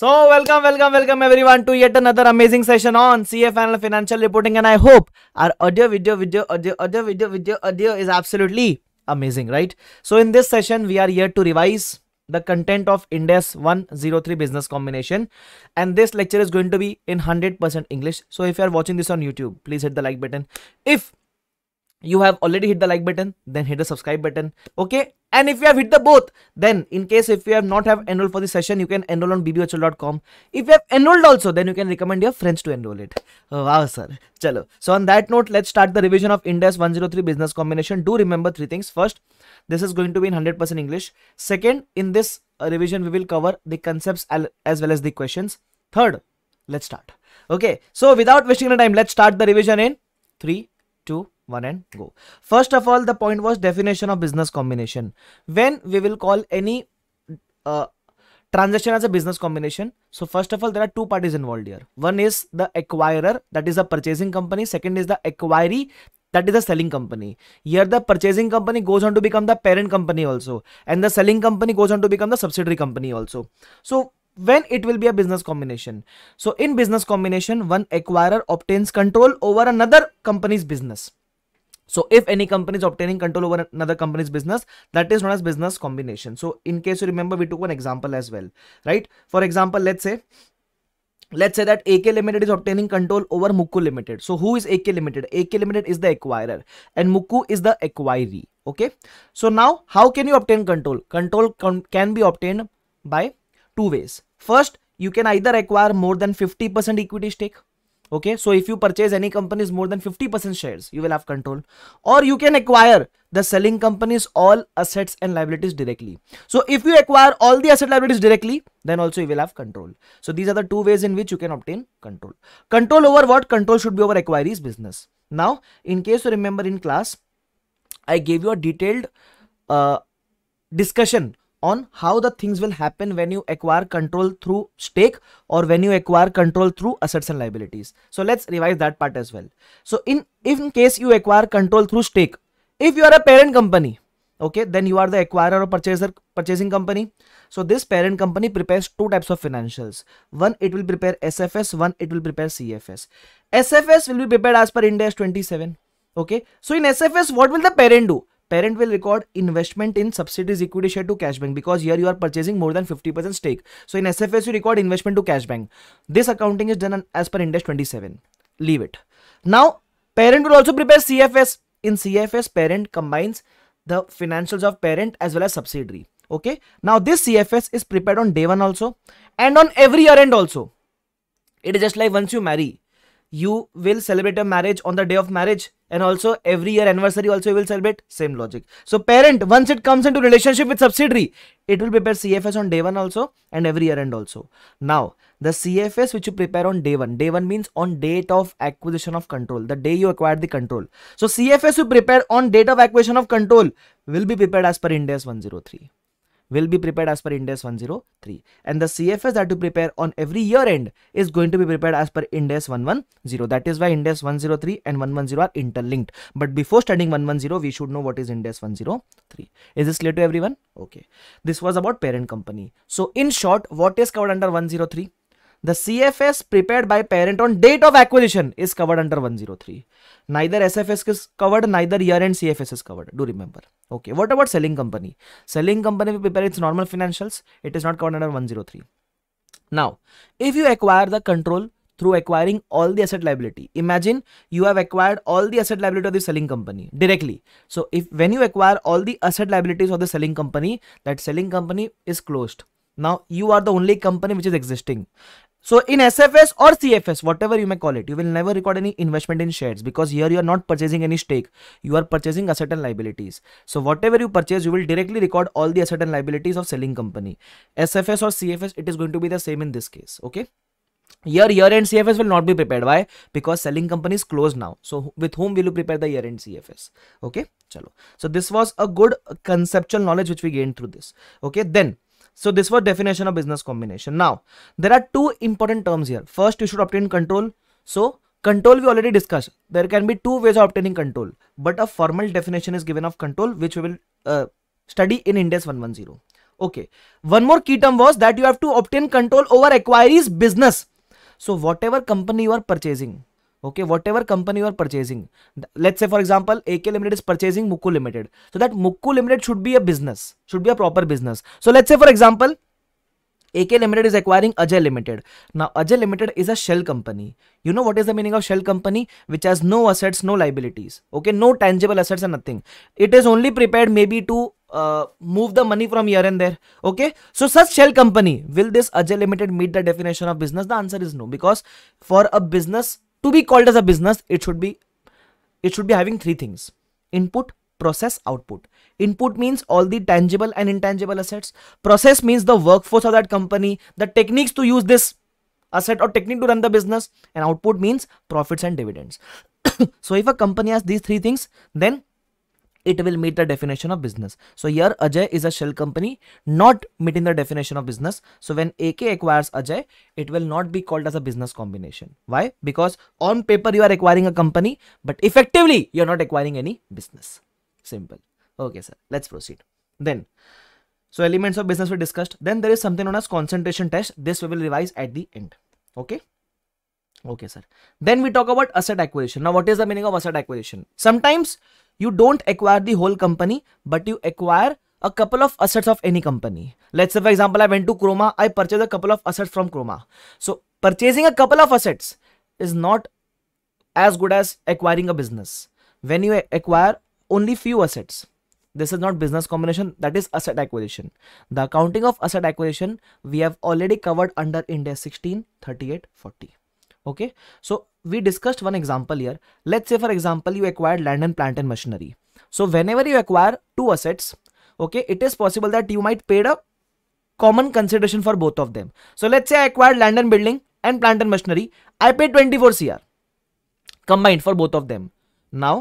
So welcome, welcome, welcome everyone to yet another amazing session on CF Final Financial Reporting and I hope our audio, video, video, audio, audio, video, video, audio is absolutely amazing, right? So in this session, we are here to revise the content of Index 103 business combination and this lecture is going to be in 100% English. So if you are watching this on YouTube, please hit the like button. If you have already hit the like button then hit the subscribe button okay and if you have hit the both then in case if you have not have enrolled for the session you can enroll on bbhl.com if you have enrolled also then you can recommend your friends to enroll it oh, wow sir chalo so on that note let's start the revision of index 103 business combination do remember three things first this is going to be in 100% english second in this uh, revision we will cover the concepts as well as the questions third let's start okay so without wasting any time let's start the revision in 3 2 one and go. First of all, the point was definition of business combination. When we will call any uh, transaction as a business combination. So first of all, there are two parties involved here. One is the acquirer, that is the purchasing company. Second is the acquiree, that is the selling company. Here the purchasing company goes on to become the parent company also. And the selling company goes on to become the subsidiary company also. So when it will be a business combination. So in business combination, one acquirer obtains control over another company's business so if any company is obtaining control over another company's business, that is known as business combination. So in case you remember, we took one example as well, right? For example, let's say, let's say that AK Limited is obtaining control over Mukku Limited. So who is AK Limited? AK Limited is the acquirer and Mukku is the acquiree. Okay. So now how can you obtain control? Control can be obtained by two ways. First, you can either acquire more than 50% equity stake okay so if you purchase any companies more than 50% shares you will have control or you can acquire the selling companies all assets and liabilities directly so if you acquire all the asset liabilities directly then also you will have control so these are the two ways in which you can obtain control control over what control should be over acquirees business now in case you remember in class i gave you a detailed uh, discussion on how the things will happen when you acquire control through stake or when you acquire control through assets and liabilities. So let's revise that part as well. So in, in case you acquire control through stake, if you are a parent company, okay, then you are the acquirer or purchaser, purchasing company. So this parent company prepares two types of financials. One, it will prepare SFS, one, it will prepare CFS. SFS will be prepared as per Ind 27. Okay, so in SFS, what will the parent do? parent will record investment in subsidies equity share to cash bank because here you are purchasing more than 50% stake. So in SFS you record investment to cash bank. This accounting is done as per index 27. Leave it. Now parent will also prepare CFS. In CFS parent combines the financials of parent as well as subsidiary. Okay. Now this CFS is prepared on day one also and on every year end also. It is just like once you marry you will celebrate a marriage on the day of marriage and also every year anniversary also you will celebrate same logic so parent once it comes into relationship with subsidiary it will prepare cfs on day one also and every year end also now the cfs which you prepare on day one day one means on date of acquisition of control the day you acquired the control so cfs you prepare on date of acquisition of control will be prepared as per index 103 will be prepared as per Index 103 and the CFS that you prepare on every year end is going to be prepared as per Index 110 that is why Index 103 and 110 are interlinked but before studying 110 we should know what is Index 103 is this clear to everyone okay this was about parent company so in short what is covered under 103 the CFS prepared by parent on date of acquisition is covered under 103. Neither SFS is covered, neither year end CFS is covered. Do remember. Okay. What about selling company? Selling company will prepare its normal financials. It is not covered under 103. Now, if you acquire the control through acquiring all the asset liability. Imagine you have acquired all the asset liability of the selling company directly. So if when you acquire all the asset liabilities of the selling company, that selling company is closed. Now you are the only company which is existing so in SFS or CFS, whatever you may call it, you will never record any investment in shares because here you are not purchasing any stake. You are purchasing asset and liabilities. So whatever you purchase, you will directly record all the asset and liabilities of selling company. SFS or CFS, it is going to be the same in this case. Okay. Year, year end CFS will not be prepared. Why? Because selling company is closed now. So with whom will you prepare the year end CFS? Okay. Chalo. So this was a good conceptual knowledge which we gained through this. Okay. Then so this was definition of business combination. Now, there are two important terms here. First, you should obtain control. So control we already discussed. There can be two ways of obtaining control, but a formal definition is given of control, which we will uh, study in Index 110. Okay. One more key term was that you have to obtain control over acquiree's business. So whatever company you are purchasing, okay whatever company you are purchasing let's say for example ak limited is purchasing mukku limited so that mukku limited should be a business should be a proper business so let's say for example AK Limited is acquiring Ajay Limited. Now, Ajay Limited is a shell company. You know what is the meaning of shell company? Which has no assets, no liabilities. Okay, no tangible assets and nothing. It is only prepared maybe to uh, move the money from here and there. Okay, so such shell company, will this Ajay Limited meet the definition of business? The answer is no because for a business to be called as a business it should be it should be having three things input process output input means all the tangible and intangible assets process means the workforce of that company the techniques to use this asset or technique to run the business and output means profits and dividends so if a company has these three things then it will meet the definition of business. So here Ajay is a shell company not meeting the definition of business. So when AK acquires Ajay, it will not be called as a business combination. Why? Because on paper you are acquiring a company, but effectively you're not acquiring any business. Simple. Okay, sir. Let's proceed. Then, so elements of business were discussed. Then there is something known as concentration test. This we will revise at the end. Okay. Okay, sir. Then we talk about asset acquisition. Now, what is the meaning of asset acquisition? Sometimes you don't acquire the whole company, but you acquire a couple of assets of any company. Let's say, for example, I went to Chroma, I purchased a couple of assets from Chroma. So, purchasing a couple of assets is not as good as acquiring a business. When you acquire only few assets, this is not business combination, that is asset acquisition. The accounting of asset acquisition we have already covered under India 16, 38, 40 okay so we discussed one example here let's say for example you acquired land and plant and machinery so whenever you acquire two assets okay it is possible that you might pay a common consideration for both of them so let's say i acquired land and building and plant and machinery i paid 24 cr combined for both of them now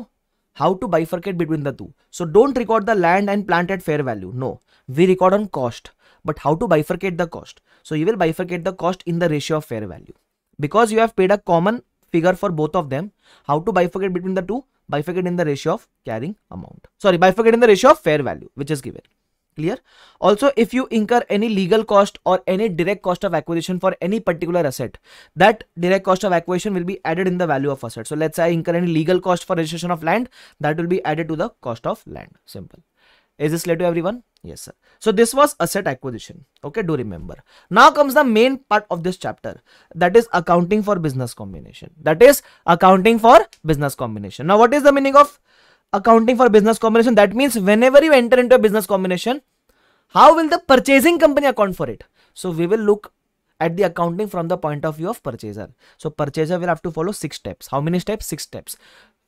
how to bifurcate between the two so don't record the land and plant at fair value no we record on cost but how to bifurcate the cost so you will bifurcate the cost in the ratio of fair value because you have paid a common figure for both of them how to bifurcate between the two bifurcate in the ratio of carrying amount sorry bifurcate in the ratio of fair value which is given clear also if you incur any legal cost or any direct cost of acquisition for any particular asset that direct cost of acquisition will be added in the value of asset so let's say i incur any legal cost for registration of land that will be added to the cost of land simple is this clear to everyone? Yes, sir. So this was asset acquisition. Okay, do remember. Now comes the main part of this chapter. That is accounting for business combination. That is accounting for business combination. Now what is the meaning of accounting for business combination? That means whenever you enter into a business combination, how will the purchasing company account for it? So we will look at the accounting from the point of view of purchaser. So purchaser will have to follow six steps. How many steps? Six steps.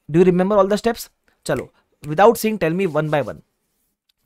Do you remember all the steps? Chalo. Without seeing, tell me one by one.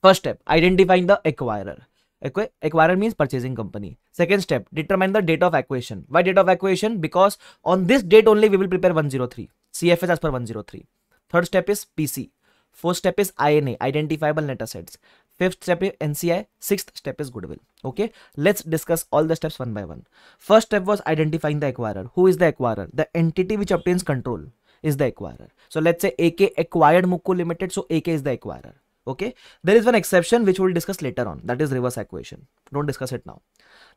First step, identifying the acquirer. acquirer means purchasing company. Second step, determine the date of acquisition. Why date of acquisition? Because on this date only we will prepare 103. CFS as per 103. Third step is PC. Fourth step is INA, identifiable net assets. Fifth step is NCI. Sixth step is goodwill. Okay, let's discuss all the steps one by one. First step was identifying the acquirer. Who is the acquirer? The entity which obtains control is the acquirer. So let's say AK acquired Mukku Limited. So AK is the acquirer okay there is one exception which we'll discuss later on that is reverse acquisition don't discuss it now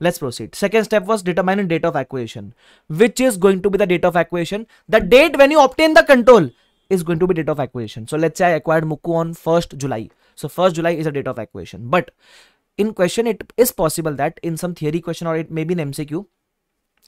let's proceed second step was determining date of acquisition which is going to be the date of acquisition the date when you obtain the control is going to be date of acquisition so let's say i acquired muku on 1st july so 1st july is a date of acquisition but in question it is possible that in some theory question or it may be in mcq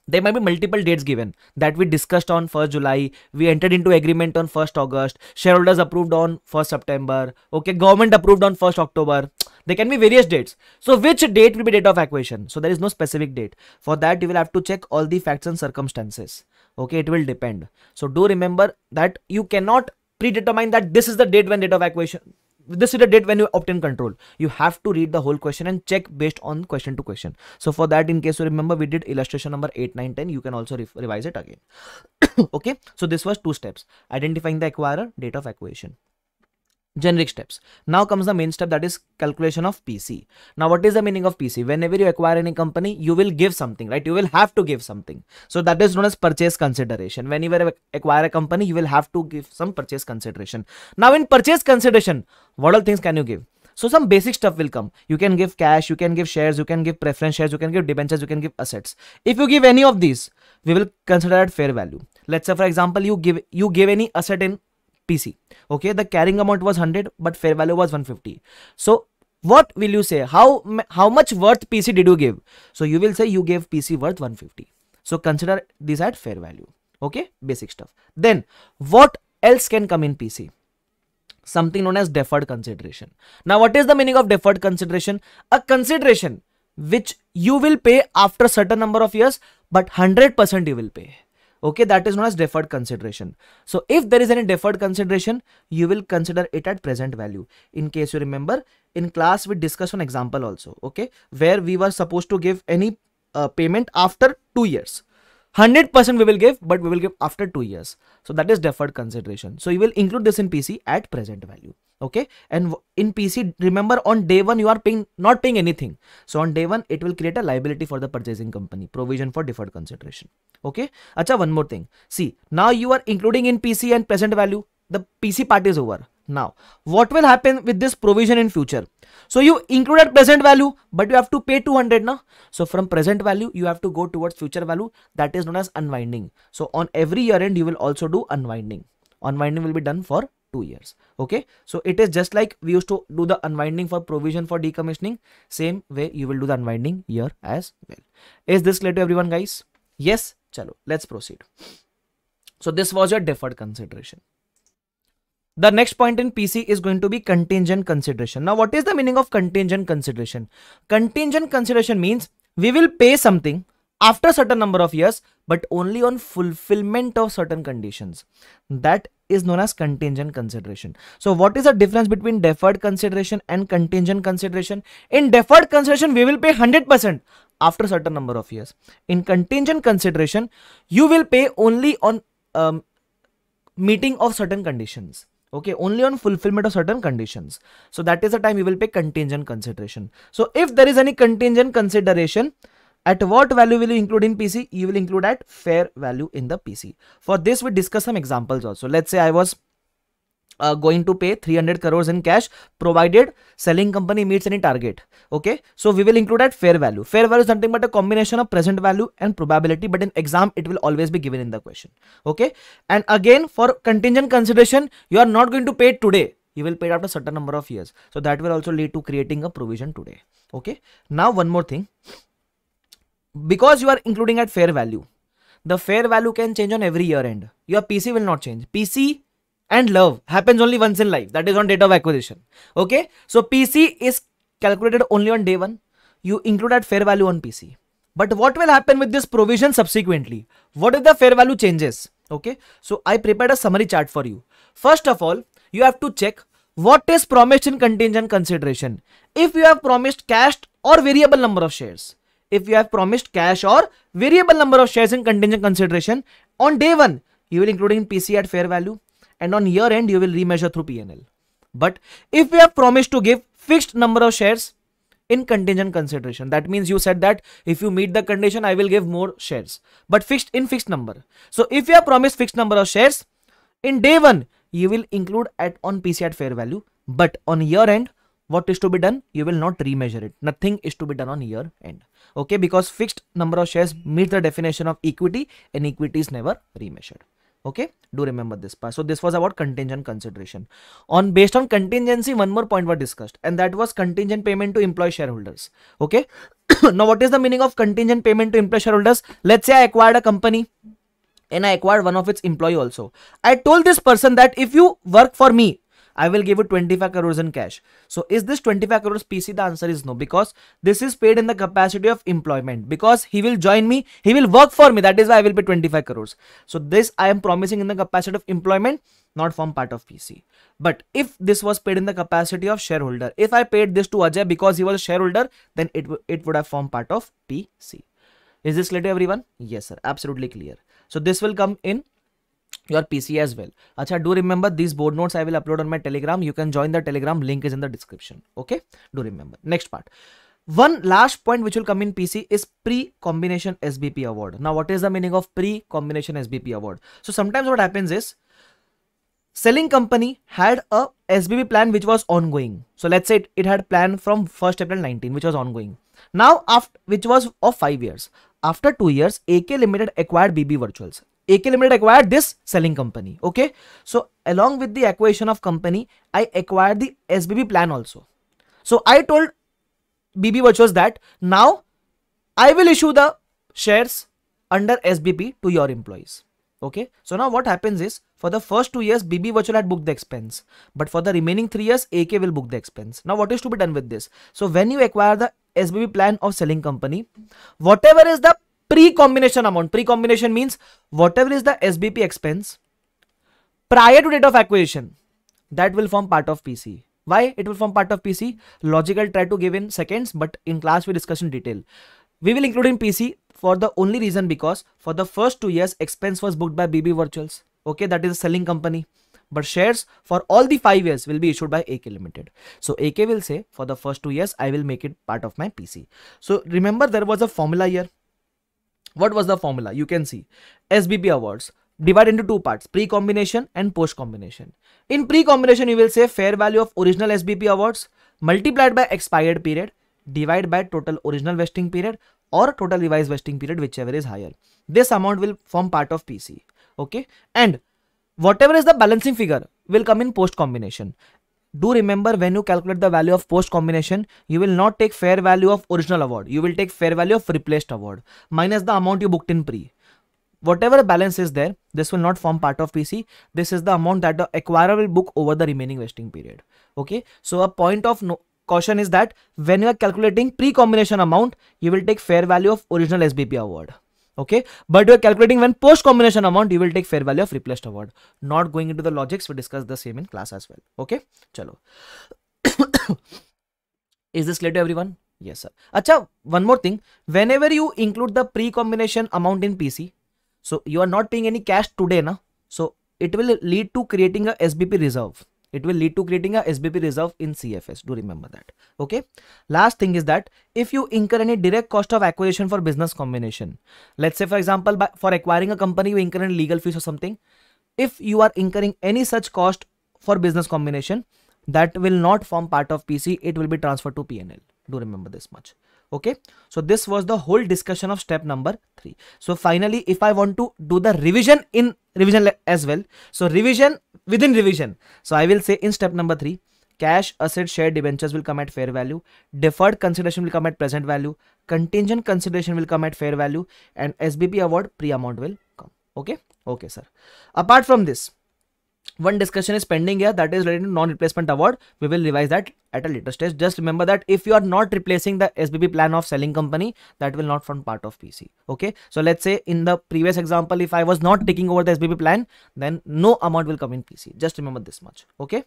there might be multiple dates given that we discussed on 1st July. We entered into agreement on 1st August. Shareholders approved on 1st September. Okay, government approved on 1st October. There can be various dates. So which date will be date of acquisition? So there is no specific date. For that, you will have to check all the facts and circumstances. Okay, it will depend. So do remember that you cannot predetermine that this is the date when date of acquisition this is the date when you obtain control you have to read the whole question and check based on question to question so for that in case you remember we did illustration number 8 9 10 you can also re revise it again okay so this was two steps identifying the acquirer date of acquisition generic steps now comes the main step that is calculation of pc now what is the meaning of pc whenever you acquire any company you will give something right you will have to give something so that is known as purchase consideration whenever you acquire a company you will have to give some purchase consideration now in purchase consideration what all things can you give so some basic stuff will come you can give cash you can give shares you can give preference shares you can give debentures you can give assets if you give any of these we will consider at fair value let's say for example you give you give any asset in pc okay the carrying amount was 100 but fair value was 150 so what will you say how how much worth pc did you give so you will say you gave pc worth 150 so consider these at fair value okay basic stuff then what else can come in pc something known as deferred consideration. Now, what is the meaning of deferred consideration? A consideration which you will pay after a certain number of years, but 100% you will pay. Okay, that is known as deferred consideration. So, if there is any deferred consideration, you will consider it at present value. In case you remember, in class we discussed an example also, okay, where we were supposed to give any uh, payment after two years. 100% we will give, but we will give after 2 years. So that is deferred consideration. So you will include this in PC at present value. Okay. And in PC, remember on day 1, you are paying not paying anything. So on day 1, it will create a liability for the purchasing company. Provision for deferred consideration. Okay. Acha, one more thing. See, now you are including in PC and present value. The PC part is over now, what will happen with this provision in future? So you include at present value, but you have to pay 200 now. So from present value, you have to go towards future value. That is known as unwinding. So on every year end, you will also do unwinding. Unwinding will be done for two years. Okay. So it is just like we used to do the unwinding for provision for decommissioning. Same way you will do the unwinding here as well. Is this clear to everyone guys? Yes. Chalo. Let's proceed. So this was your deferred consideration. The next point in PC is going to be contingent consideration. Now, what is the meaning of contingent consideration? Contingent consideration means we will pay something after certain number of years, but only on fulfillment of certain conditions. That is known as contingent consideration. So what is the difference between deferred consideration and contingent consideration? In deferred consideration, we will pay 100% after certain number of years. In contingent consideration, you will pay only on um, meeting of certain conditions okay only on fulfillment of certain conditions so that is the time you will pay contingent consideration so if there is any contingent consideration at what value will you include in pc you will include at fair value in the pc for this we discuss some examples also let's say i was uh, going to pay 300 crores in cash provided selling company meets any target okay so we will include at fair value fair value is nothing but a combination of present value and probability but in exam it will always be given in the question okay and again for contingent consideration you are not going to pay today you will pay after a certain number of years so that will also lead to creating a provision today okay now one more thing because you are including at fair value the fair value can change on every year end your pc will not change pc and love happens only once in life. That is on date of acquisition. Okay. So PC is calculated only on day one. You include at fair value on PC. But what will happen with this provision subsequently? What if the fair value changes? Okay. So I prepared a summary chart for you. First of all, you have to check what is promised in contingent consideration. If you have promised cash or variable number of shares. If you have promised cash or variable number of shares in contingent consideration on day one, you will include in PC at fair value and on year end you will remeasure through PNL. But if we have promised to give fixed number of shares in contingent consideration, that means you said that if you meet the condition, I will give more shares, but fixed in fixed number. So if you have promised fixed number of shares in day one, you will include at on PC at fair value, but on year end, what is to be done you will not remeasure it nothing is to be done on year end okay because fixed number of shares meet the definition of equity and equity is never remeasured okay do remember this part so this was about contingent consideration on based on contingency one more point were discussed and that was contingent payment to employee shareholders okay now what is the meaning of contingent payment to employee shareholders let's say i acquired a company and i acquired one of its employee also i told this person that if you work for me I will give you 25 crores in cash. So is this 25 crores PC? The answer is no because this is paid in the capacity of employment because he will join me. He will work for me. That is why I will pay 25 crores. So this I am promising in the capacity of employment not form part of PC. But if this was paid in the capacity of shareholder, if I paid this to Ajay because he was a shareholder, then it, it would have formed part of PC. Is this clear to everyone? Yes, sir. Absolutely clear. So this will come in your PC as well. Acha, do remember these board notes I will upload on my Telegram. You can join the Telegram. Link is in the description. Okay, do remember. Next part. One last point which will come in PC is pre-combination SBP award. Now, what is the meaning of pre-combination SBP award? So sometimes what happens is selling company had a SBP plan which was ongoing. So let's say it, it had plan from 1st April 19 which was ongoing. Now, after which was of 5 years. After 2 years, AK Limited acquired BB Virtuals. AK Limited acquired this selling company. Okay. So along with the acquisition of company, I acquired the SBB plan also. So I told BB Virtuals that now I will issue the shares under SBP to your employees. Okay. So now what happens is for the first two years, BB Virtual had booked the expense, but for the remaining three years, AK will book the expense. Now what is to be done with this? So when you acquire the SBB plan of selling company, whatever is the pre-combination amount. Pre-combination means whatever is the SBP expense prior to date of acquisition, that will form part of PC. Why it will form part of PC? Logical try to give in seconds, but in class we discuss in detail. We will include in PC for the only reason because for the first two years expense was booked by BB Virtuals. Okay, that is a selling company. But shares for all the five years will be issued by AK Limited. So AK will say for the first two years I will make it part of my PC. So remember there was a formula here what was the formula? You can see SBP awards divided into two parts pre-combination and post-combination. In pre-combination, you will say fair value of original SBP awards multiplied by expired period divided by total original vesting period or total revised vesting period whichever is higher. This amount will form part of PC. Okay. And whatever is the balancing figure will come in post combination do remember when you calculate the value of post combination you will not take fair value of original award you will take fair value of replaced award minus the amount you booked in pre whatever balance is there this will not form part of pc this is the amount that the acquirer will book over the remaining vesting period okay so a point of no caution is that when you are calculating pre combination amount you will take fair value of original sbp award okay but we're calculating when post combination amount you will take fair value of replaced award not going into the logics we discuss the same in class as well okay chalo is this clear to everyone yes sir acha one more thing whenever you include the pre combination amount in pc so you are not paying any cash today na so it will lead to creating a sbp reserve it will lead to creating a SBP reserve in CFS. Do remember that. Okay. Last thing is that if you incur any direct cost of acquisition for business combination, let's say for example, by, for acquiring a company, you incur any legal fees or something. If you are incurring any such cost for business combination, that will not form part of PC. It will be transferred to PNL. Do remember this much okay so this was the whole discussion of step number 3 so finally if i want to do the revision in revision as well so revision within revision so i will say in step number 3 cash asset share debentures will come at fair value deferred consideration will come at present value contingent consideration will come at fair value and sbp award pre amount will come okay okay sir apart from this one discussion is pending here that is related to non-replacement award we will revise that at a later stage just remember that if you are not replacing the sbb plan of selling company that will not form part of pc okay so let's say in the previous example if i was not taking over the sbb plan then no amount will come in pc just remember this much okay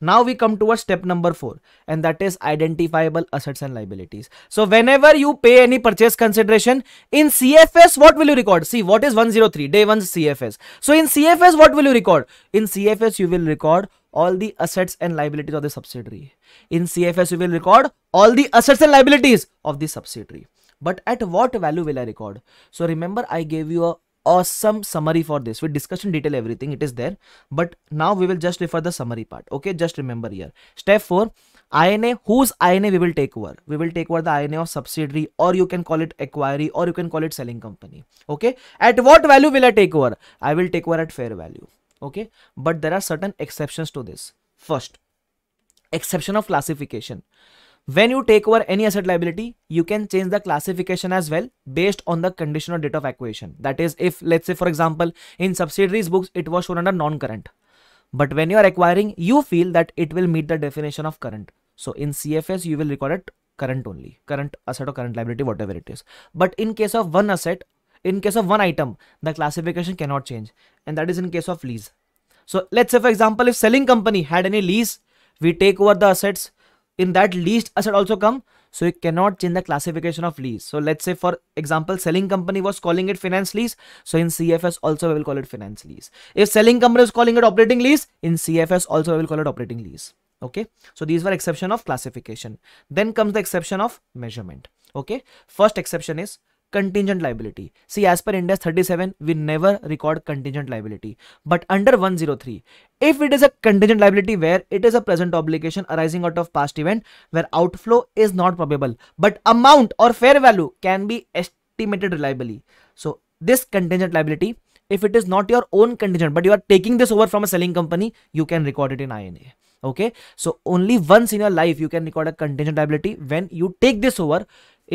now we come towards step number 4 and that is identifiable assets and liabilities. So whenever you pay any purchase consideration in CFS what will you record? See what is 103 day 1 CFS. So in CFS what will you record? In CFS you will record all the assets and liabilities of the subsidiary. In CFS you will record all the assets and liabilities of the subsidiary. But at what value will I record? So remember I gave you a awesome summary for this we discussion detail everything it is there but now we will just refer the summary part okay just remember here step 4 INA whose INA we will take over we will take over the INA of subsidiary or you can call it acquiree or you can call it selling company okay at what value will I take over I will take over at fair value okay but there are certain exceptions to this first exception of classification when you take over any asset liability, you can change the classification as well based on the condition or date of acquisition. That is, if let's say, for example, in subsidiaries books, it was shown under non-current. But when you are acquiring, you feel that it will meet the definition of current. So in CFS, you will record it current only, current asset or current liability, whatever it is. But in case of one asset, in case of one item, the classification cannot change. And that is in case of lease. So let's say for example, if selling company had any lease, we take over the assets, in that leased asset also come so you cannot change the classification of lease so let's say for example selling company was calling it finance lease so in cfs also we will call it finance lease if selling company is calling it operating lease in cfs also we will call it operating lease okay so these were exception of classification then comes the exception of measurement okay first exception is contingent liability. See, as per Ind 37, we never record contingent liability. But under 103, if it is a contingent liability where it is a present obligation arising out of past event where outflow is not probable, but amount or fair value can be estimated reliably. So this contingent liability, if it is not your own contingent, but you are taking this over from a selling company, you can record it in INA okay so only once in your life you can record a contingent liability when you take this over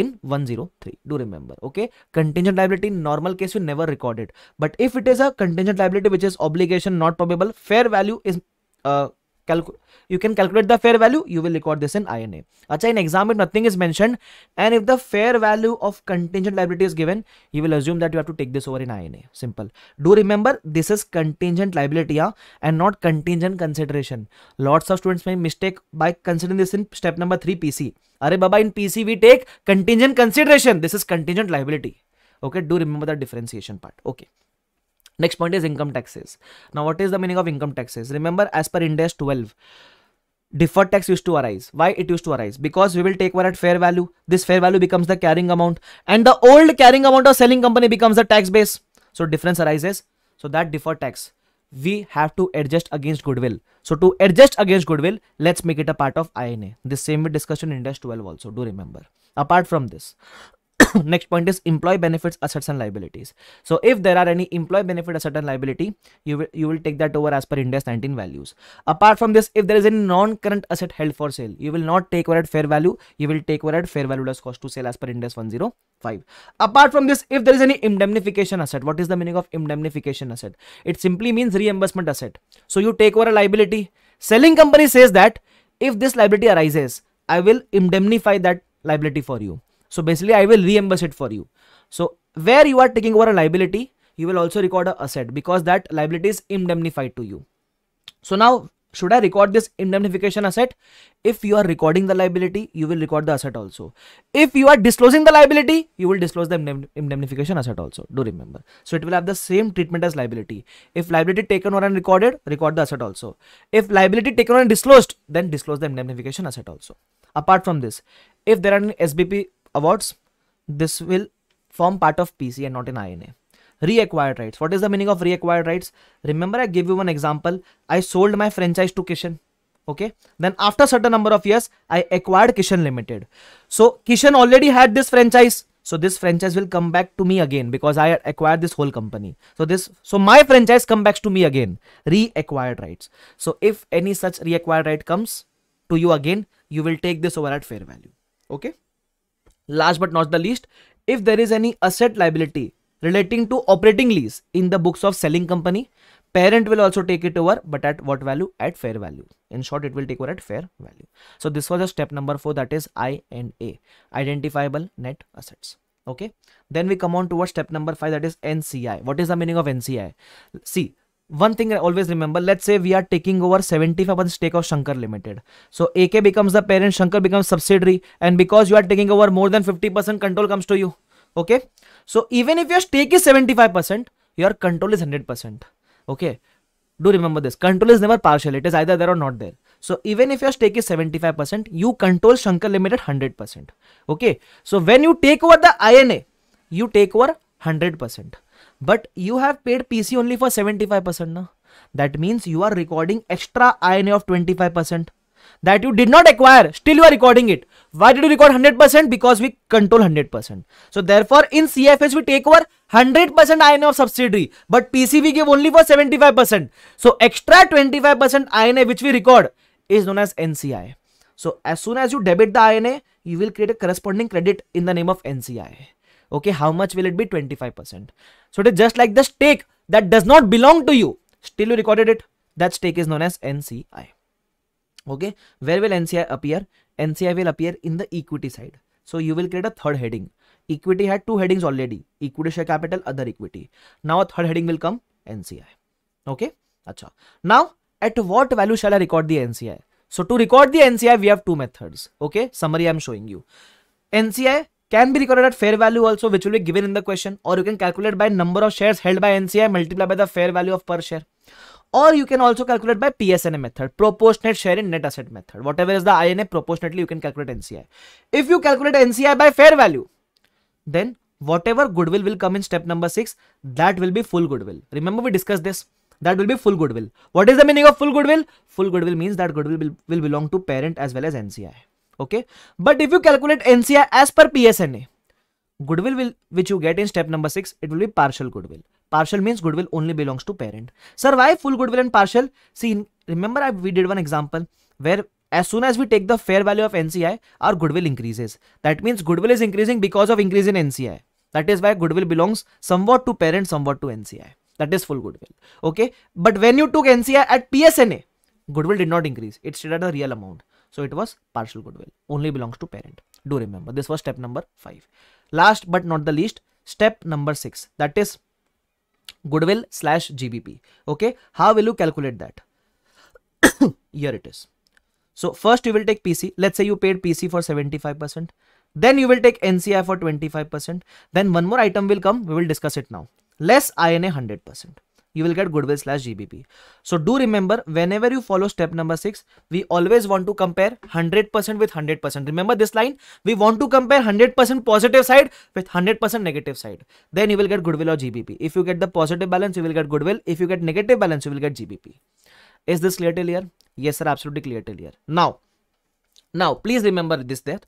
in 103 do remember okay contingent liability in normal case we never record it but if it is a contingent liability which is obligation not probable fair value is uh, calculate you can calculate the fair value you will record this in INA acha in exam it nothing is mentioned and if the fair value of contingent liability is given you will assume that you have to take this over in INA simple do remember this is contingent liability yeah, and not contingent consideration lots of students may mistake by considering this in step number 3 PC are baba in PC we take contingent consideration this is contingent liability okay do remember the differentiation part okay Next point is income taxes. Now, what is the meaning of income taxes? Remember, as per Ind AS 12, deferred tax used to arise. Why it used to arise? Because we will take what at fair value. This fair value becomes the carrying amount, and the old carrying amount of selling company becomes the tax base. So difference arises. So that deferred tax we have to adjust against goodwill. So to adjust against goodwill, let's make it a part of INA. The same we discussed in Ind 12 also. Do remember. Apart from this, next point is employee benefits assets and liabilities so if there are any employee benefit asset and liability you will you will take that over as per index 19 values apart from this if there is any non-current asset held for sale you will not take over at fair value you will take over at fair value less cost to sale as per index 105 apart from this if there is any indemnification asset what is the meaning of indemnification asset it simply means reimbursement asset so you take over a liability selling company says that if this liability arises i will indemnify that liability for you so basically I will reimburse it for you. So where you are taking over a liability, you will also record a asset because that liability is indemnified to you. So now should I record this indemnification asset? If you are recording the liability, you will record the asset also. If you are disclosing the liability, you will disclose the indemnification asset also. Do remember. So it will have the same treatment as liability. If liability taken or unrecorded, record the asset also. If liability taken or disclosed, then disclose the indemnification asset also. Apart from this, if there are any SBP awards, this will form part of PC and not in INA. Reacquired rights. What is the meaning of reacquired rights? Remember I gave you one example. I sold my franchise to Kishan. Okay. Then after certain number of years, I acquired Kishan Limited. So Kishan already had this franchise. So this franchise will come back to me again because I acquired this whole company. So this, so my franchise comes back to me again. Reacquired rights. So if any such reacquired right comes to you again, you will take this over at fair value. Okay. Last but not the least, if there is any asset liability relating to operating lease in the books of selling company, parent will also take it over, but at what value? At fair value. In short, it will take over at fair value. So this was a step number four, that is I and A, identifiable net assets. Okay. Then we come on towards step number five, that is NCI. What is the meaning of NCI? See, one thing I always remember let's say we are taking over 75% stake of Shankar Limited. So AK becomes the parent, Shankar becomes subsidiary, and because you are taking over more than 50%, control comes to you. Okay. So even if your stake is 75%, your control is 100%. Okay. Do remember this control is never partial, it is either there or not there. So even if your stake is 75%, you control Shankar Limited 100%. Okay. So when you take over the INA, you take over 100%. But you have paid PC only for 75% That means you are recording extra INA of 25% that you did not acquire. Still you are recording it. Why did you record 100%? Because we control 100%. So therefore in CFS we take over 100% INA of subsidiary. But PC we give only for 75%. So extra 25% INA which we record is known as NCI. So as soon as you debit the INA, you will create a corresponding credit in the name of NCI okay how much will it be 25% so it is just like the stake that does not belong to you still you recorded it that stake is known as nci okay where will nci appear nci will appear in the equity side so you will create a third heading equity had two headings already equity share capital other equity now a third heading will come nci okay acha now at what value shall i record the nci so to record the nci we have two methods okay summary i'm showing you nci can be recorded at fair value also which will be given in the question or you can calculate by number of shares held by NCI multiplied by the fair value of per share or you can also calculate by PSNA method proportionate share in net asset method whatever is the INA proportionately you can calculate NCI if you calculate NCI by fair value then whatever goodwill will come in step number 6 that will be full goodwill remember we discussed this that will be full goodwill what is the meaning of full goodwill full goodwill means that goodwill will, will belong to parent as well as NCI okay but if you calculate NCI as per PSNA goodwill will which you get in step number 6 it will be partial goodwill partial means goodwill only belongs to parent sir why full goodwill and partial see remember I, we did one example where as soon as we take the fair value of NCI our goodwill increases that means goodwill is increasing because of increase in NCI that is why goodwill belongs somewhat to parent somewhat to NCI that is full goodwill okay but when you took NCI at PSNA goodwill did not increase it stayed at the real amount So it was partial goodwill, only belongs to parent. Do remember, this was step number 5. Last but not the least, step number 6, that is goodwill slash GBP. Okay, how will you calculate that? Here it is. So first you will take PC. Let's say you paid PC for 75%. Then you will take NCI for 25%. Then one more item will come. We will discuss it now. Less INA 100% you will get goodwill slash GBP. So do remember whenever you follow step number 6, we always want to compare 100% with 100%. Remember this line, we want to compare 100% positive side with 100% negative side. Then you will get goodwill or GBP. If you get the positive balance, you will get goodwill. If you get negative balance, you will get GBP. Is this clear till here? Yes sir, absolutely clear till here. Now, now please remember this that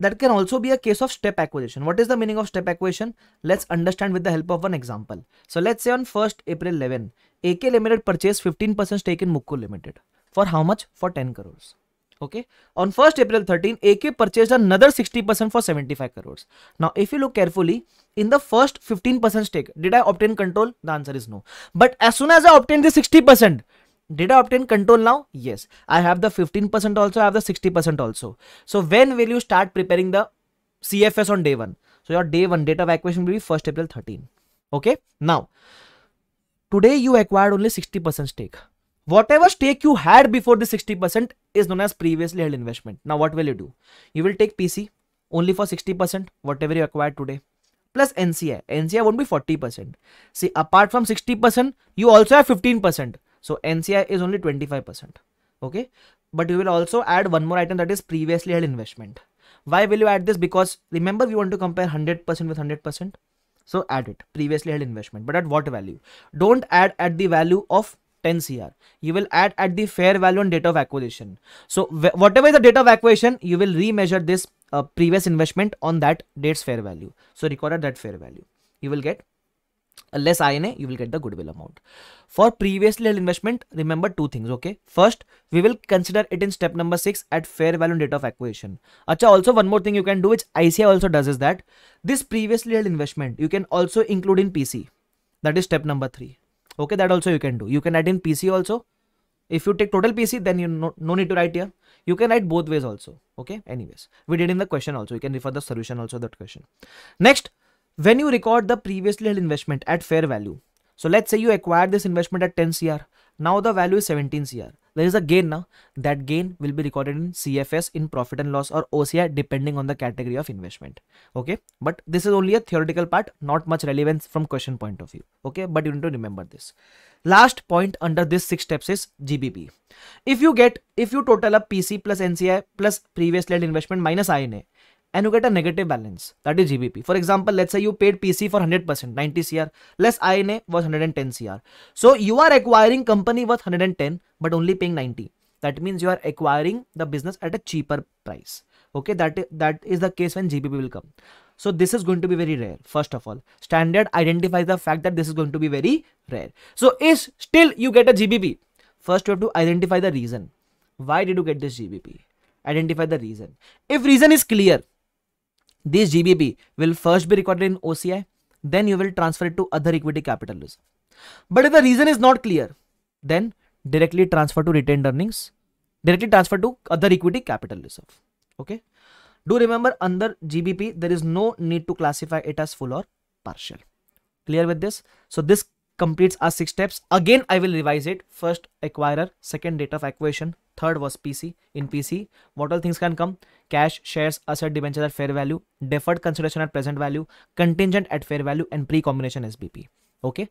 that can also be a case of step acquisition. What is the meaning of step acquisition? Let's understand with the help of one example. So let's say on 1st April 11, AK Limited purchased 15% stake in Mukku Limited. For how much? For 10 crores. Okay. On 1st April 13, AK purchased another 60% for 75 crores. Now, if you look carefully, in the first 15% stake, did I obtain control? The answer is no. But as soon as I obtained the 60%, did I obtain control now? Yes. I have the 15% also, I have the 60% also. So when will you start preparing the CFS on day 1? So your day 1 data evacuation will be 1st April 13. Okay. Now, today you acquired only 60% stake. Whatever stake you had before the 60% is known as previously held investment. Now what will you do? You will take PC only for 60% whatever you acquired today plus NCI. NCI won't be 40%. See apart from 60% you also have 15%. So NCI is only 25%. Okay. But you will also add one more item that is previously held investment. Why will you add this? Because remember we want to compare 100% with 100%. So add it previously held investment. But at what value? Don't add at the value of 10 CR. You will add at the fair value and date of acquisition. So whatever is the date of acquisition, you will remeasure this uh, previous investment on that date's fair value. So record at that fair value. You will get less INA, you will get the goodwill amount. For previously held investment, remember two things, okay? First, we will consider it in step number 6 at fair value and date of acquisition. Acha, also one more thing you can do, which ICI also does is that, this previously held investment, you can also include in PC. That is step number 3. Okay, that also you can do. You can add in PC also. If you take total PC, then you no, no need to write here. You can write both ways also. Okay, anyways. We did in the question also. You can refer the solution also that question. Next, when you record the previously held investment at fair value. So let's say you acquired this investment at 10 CR. Now the value is 17 CR. There is a gain now. That gain will be recorded in CFS in profit and loss or OCI depending on the category of investment. Okay. But this is only a theoretical part, not much relevance from question point of view. Okay. But you need to remember this. Last point under this six steps is GBP. If you get, if you total up PC plus NCI plus previously held investment minus INA and you get a negative balance that is GBP. For example, let's say you paid PC for 100%, 90 CR, less INA was 110 CR. So you are acquiring company worth 110 but only paying 90. That means you are acquiring the business at a cheaper price. Okay, that, that is the case when GBP will come. So this is going to be very rare. First of all, standard identifies the fact that this is going to be very rare. So if still you get a GBP, first you have to identify the reason. Why did you get this GBP? Identify the reason. If reason is clear, this GBP will first be recorded in OCI, then you will transfer it to other equity capital reserve. But if the reason is not clear, then directly transfer to retained earnings, directly transfer to other equity capital reserve. Okay. Do remember under GBP, there is no need to classify it as full or partial. Clear with this? So this completes our six steps. Again, I will revise it. First, acquirer. Second, date of acquisition. Third was PC. In PC, what all things can come? Cash, shares, asset, debentures at fair value, deferred consideration at present value, contingent at fair value, and pre-combination SBP. Okay.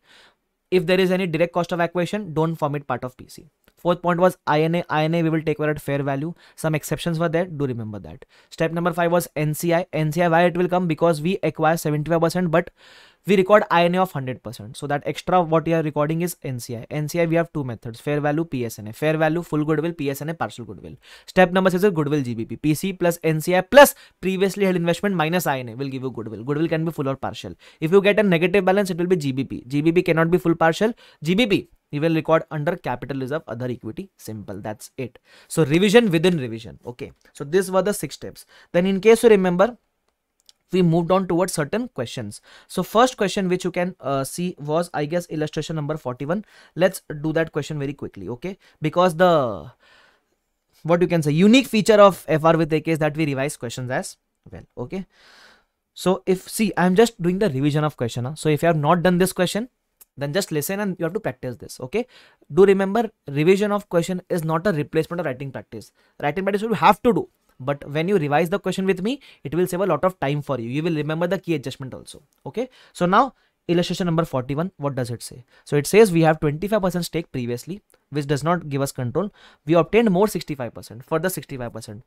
If there is any direct cost of acquisition, don't form it part of PC. Fourth point was INA. INA we will take over at fair value. Some exceptions were there. Do remember that. Step number five was NCI. NCI why it will come because we acquire 75% but we record INA of 100%. So that extra what you are recording is NCI. NCI we have two methods. Fair value PSNA. Fair value full goodwill PSNA partial goodwill. Step number six is goodwill GBP. PC plus NCI plus previously held investment minus INA will give you goodwill. Goodwill can be full or partial. If you get a negative balance it will be GBP. GBP cannot be full partial. GBP you will record under capital reserve other equity simple that's it so revision within revision okay so these were the six steps then in case you remember we moved on towards certain questions so first question which you can uh, see was i guess illustration number 41 let's do that question very quickly okay because the what you can say unique feature of fr with ak is that we revise questions as well okay so if see i'm just doing the revision of question huh? so if you have not done this question then just listen and you have to practice this okay do remember revision of question is not a replacement of writing practice writing practice you have to do but when you revise the question with me it will save a lot of time for you you will remember the key adjustment also okay so now illustration number 41 what does it say so it says we have 25% stake previously which does not give us control we obtained more 65% for the 65%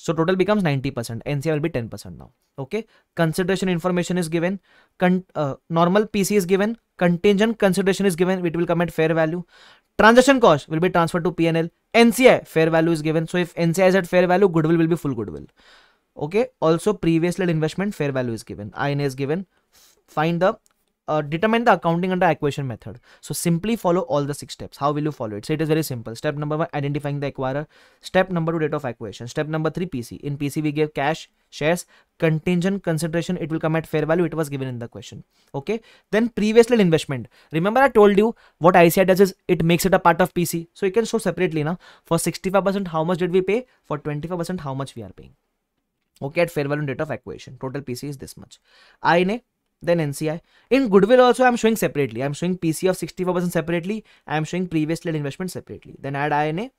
so total becomes 90%. NCI will be 10% now. Okay. Consideration information is given. Con uh, normal PC is given. Contingent consideration is given. It will come at fair value. Transaction cost will be transferred to PNL. NCI fair value is given. So if NCI is at fair value, goodwill will be full goodwill. Okay. Also previous led investment fair value is given. INA is given. Find the uh, determine the accounting under acquisition method. So simply follow all the six steps. How will you follow it? So it is very simple. Step number one, identifying the acquirer. Step number two, date of acquisition. Step number three, PC. In PC, we gave cash, shares, contingent consideration. It will come at fair value. It was given in the question. Okay. Then previously investment. Remember I told you what ICI does is it makes it a part of PC. So you can show separately now. For 65% how much did we pay? For 25% how much we are paying. Okay. At fair value date of acquisition. Total PC is this much. I ne then NCI. In goodwill also I'm showing separately. I'm showing PC of 64% separately. I'm showing previous led investment separately. Then add INA.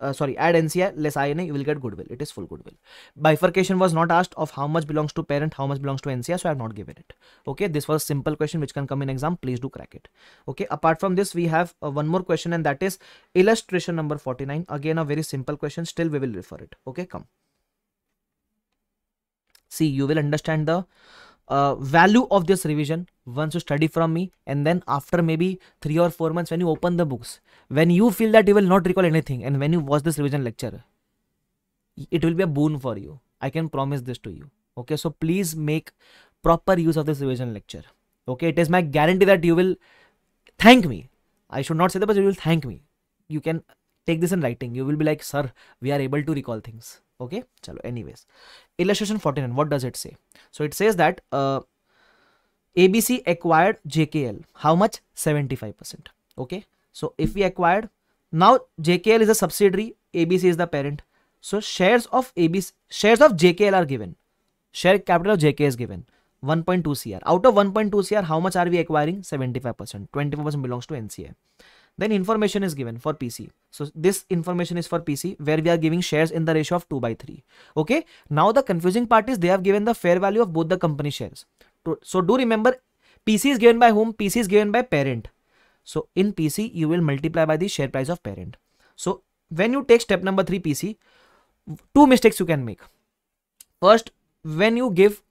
Uh, sorry, add NCI less INA, you will get goodwill. It is full goodwill. Bifurcation was not asked of how much belongs to parent, how much belongs to NCI, so I have not given it. Okay, this was simple question which can come in exam. Please do crack it. Okay, apart from this, we have uh, one more question and that is illustration number 49. Again, a very simple question. Still, we will refer it. Okay, come. See, you will understand the uh, value of this revision once you study from me and then after maybe three or four months when you open the books when you feel that you will not recall anything and when you watch this revision lecture it will be a boon for you i can promise this to you okay so please make proper use of this revision lecture okay it is my guarantee that you will thank me i should not say that but you will thank me you can take this in writing you will be like sir we are able to recall things okay chalo anyways illustration 49 what does it say so it says that uh, abc acquired jkl how much 75% okay so if we acquired now jkl is a subsidiary abc is the parent so shares of abc shares of jkl are given share capital of jk is given 1.2 cr out of 1.2 cr how much are we acquiring 75% 25% belongs to nca then information is given for PC. So this information is for PC where we are giving shares in the ratio of 2 by 3. Okay. Now the confusing part is they have given the fair value of both the company shares. So do remember PC is given by whom? PC is given by parent. So in PC you will multiply by the share price of parent. So when you take step number 3 PC, two mistakes you can make. First, when you give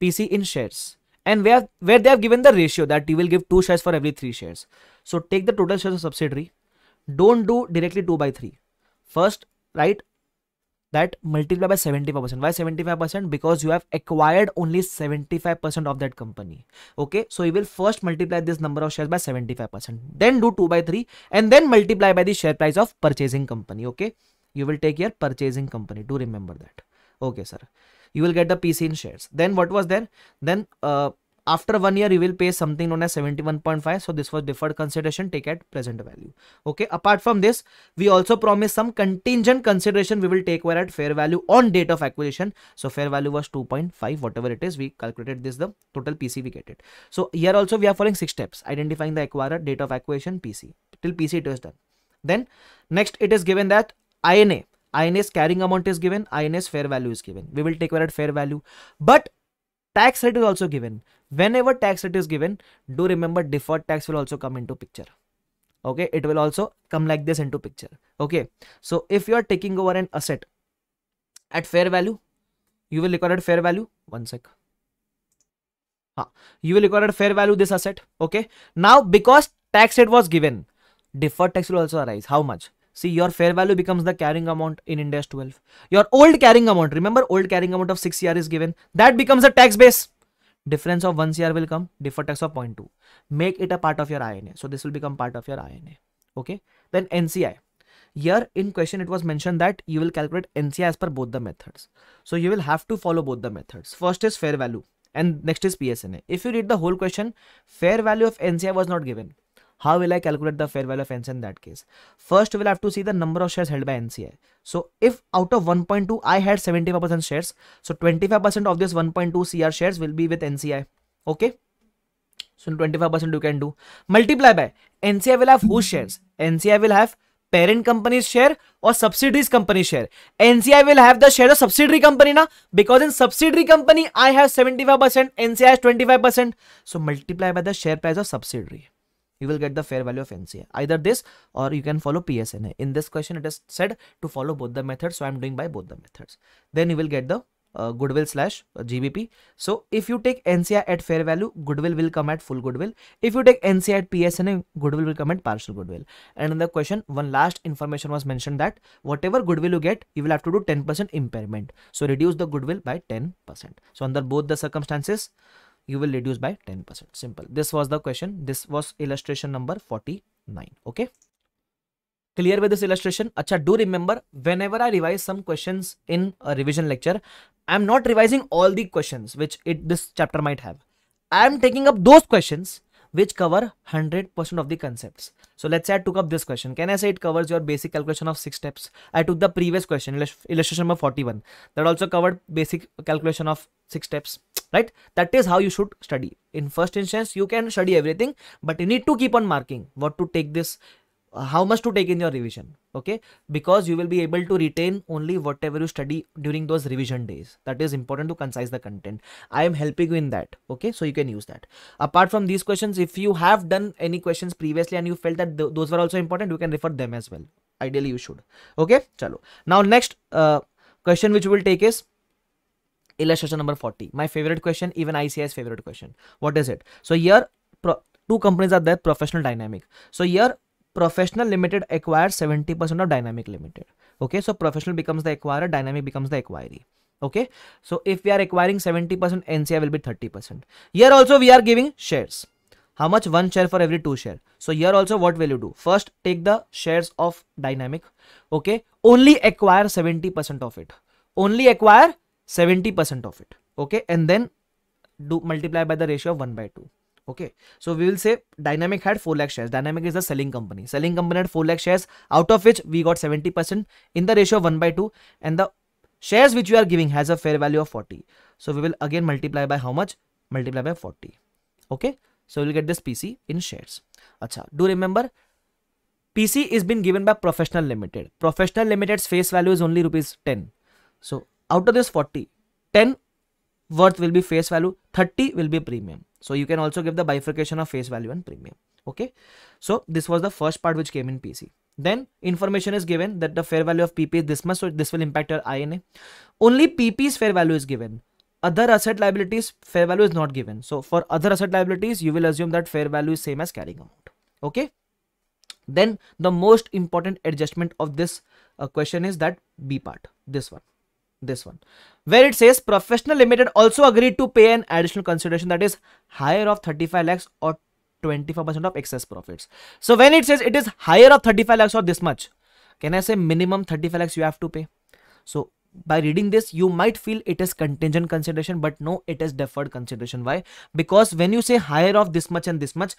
PC in shares, and where where they have given the ratio that you will give two shares for every three shares so take the total shares of subsidiary don't do directly 2 by 3 first write that multiply by 75% why 75% because you have acquired only 75% of that company okay so you will first multiply this number of shares by 75% then do 2 by 3 and then multiply by the share price of purchasing company okay you will take your purchasing company do remember that okay sir you will get the PC in shares. Then what was there? Then uh, after one year you will pay something known as 71.5 so this was deferred consideration take at present value okay apart from this we also promise some contingent consideration we will take where at fair value on date of acquisition so fair value was 2.5 whatever it is we calculated this the total pc we get it so here also we are following six steps identifying the acquirer date of acquisition pc till pc it is done then next it is given that ina INS carrying amount is given, INS fair value is given. We will take it at fair value. But tax rate is also given. Whenever tax rate is given, do remember deferred tax will also come into picture. Okay, it will also come like this into picture. Okay, so if you are taking over an asset at fair value, you will record at fair value. One sec. Huh. You will record at fair value this asset. Okay, now because tax rate was given, deferred tax will also arise. How much? See, your fair value becomes the carrying amount in Ind 12. Your old carrying amount, remember old carrying amount of 6 CR is given. That becomes a tax base. Difference of 1 CR will come, deferred tax of 0.2. Make it a part of your INA. So this will become part of your INA. Okay. Then NCI. Here in question, it was mentioned that you will calculate NCI as per both the methods. So you will have to follow both the methods. First is fair value and next is PSNA. If you read the whole question, fair value of NCI was not given how will I calculate the fair value of NCI in that case? First, we'll have to see the number of shares held by NCI. So if out of 1.2, I had 75% shares. So 25% of this 1.2 CR shares will be with NCI. Okay. So 25% you can do. Multiply by NCI will have whose shares? NCI will have parent company's share or subsidiary company share. NCI will have the share of subsidiary company now because in subsidiary company I have 75%, NCI has 25%. So multiply by the share price of subsidiary you will get the fair value of NCA. Either this or you can follow PSNA. In this question, it is said to follow both the methods. So I'm doing by both the methods. Then you will get the uh, goodwill slash uh, GBP. So if you take NCI at fair value, goodwill will come at full goodwill. If you take NCI at PSNA, goodwill will come at partial goodwill. And in the question, one last information was mentioned that whatever goodwill you get, you will have to do 10% impairment. So reduce the goodwill by 10%. So under both the circumstances, you will reduce by 10%. Simple. This was the question. This was illustration number 49. Okay. Clear with this illustration? Acha, do remember whenever I revise some questions in a revision lecture, I am not revising all the questions which it this chapter might have. I am taking up those questions which cover 100% of the concepts. So let's say I took up this question. Can I say it covers your basic calculation of 6 steps? I took the previous question, illustration number 41. That also covered basic calculation of 6 steps right that is how you should study in first instance you can study everything but you need to keep on marking what to take this uh, how much to take in your revision okay because you will be able to retain only whatever you study during those revision days that is important to concise the content i am helping you in that okay so you can use that apart from these questions if you have done any questions previously and you felt that th those were also important you can refer them as well ideally you should okay chalo now next uh, question which we will take is illustration number 40 my favorite question even ICS favorite question what is it so here two companies are there professional dynamic so here professional limited acquires 70% of dynamic limited okay so professional becomes the acquirer dynamic becomes the acquiree okay so if we are acquiring 70% nci will be 30% here also we are giving shares how much one share for every two share so here also what will you do first take the shares of dynamic okay only acquire 70% of it only acquire 70% of it okay and then do multiply by the ratio of 1 by 2 okay so we will say dynamic had 4 lakh shares dynamic is the selling company selling company had 4 lakh shares out of which we got 70% in the ratio of 1 by 2 and the shares which you are giving has a fair value of 40 so we will again multiply by how much multiply by 40 okay so we'll get this pc in shares acha do remember pc is been given by professional limited professional limited's face value is only rupees 10 so out of this 40 10 worth will be face value 30 will be premium so you can also give the bifurcation of face value and premium okay so this was the first part which came in pc then information is given that the fair value of pp is this much so this will impact your ina only pp's fair value is given other asset liabilities fair value is not given so for other asset liabilities you will assume that fair value is same as carrying amount okay then the most important adjustment of this uh, question is that b part this one this one where it says professional limited also agreed to pay an additional consideration that is higher of 35 lakhs or 25% of excess profits so when it says it is higher of 35 lakhs or this much can i say minimum 35 lakhs you have to pay so by reading this you might feel it is contingent consideration but no it is deferred consideration why because when you say higher of this much and this much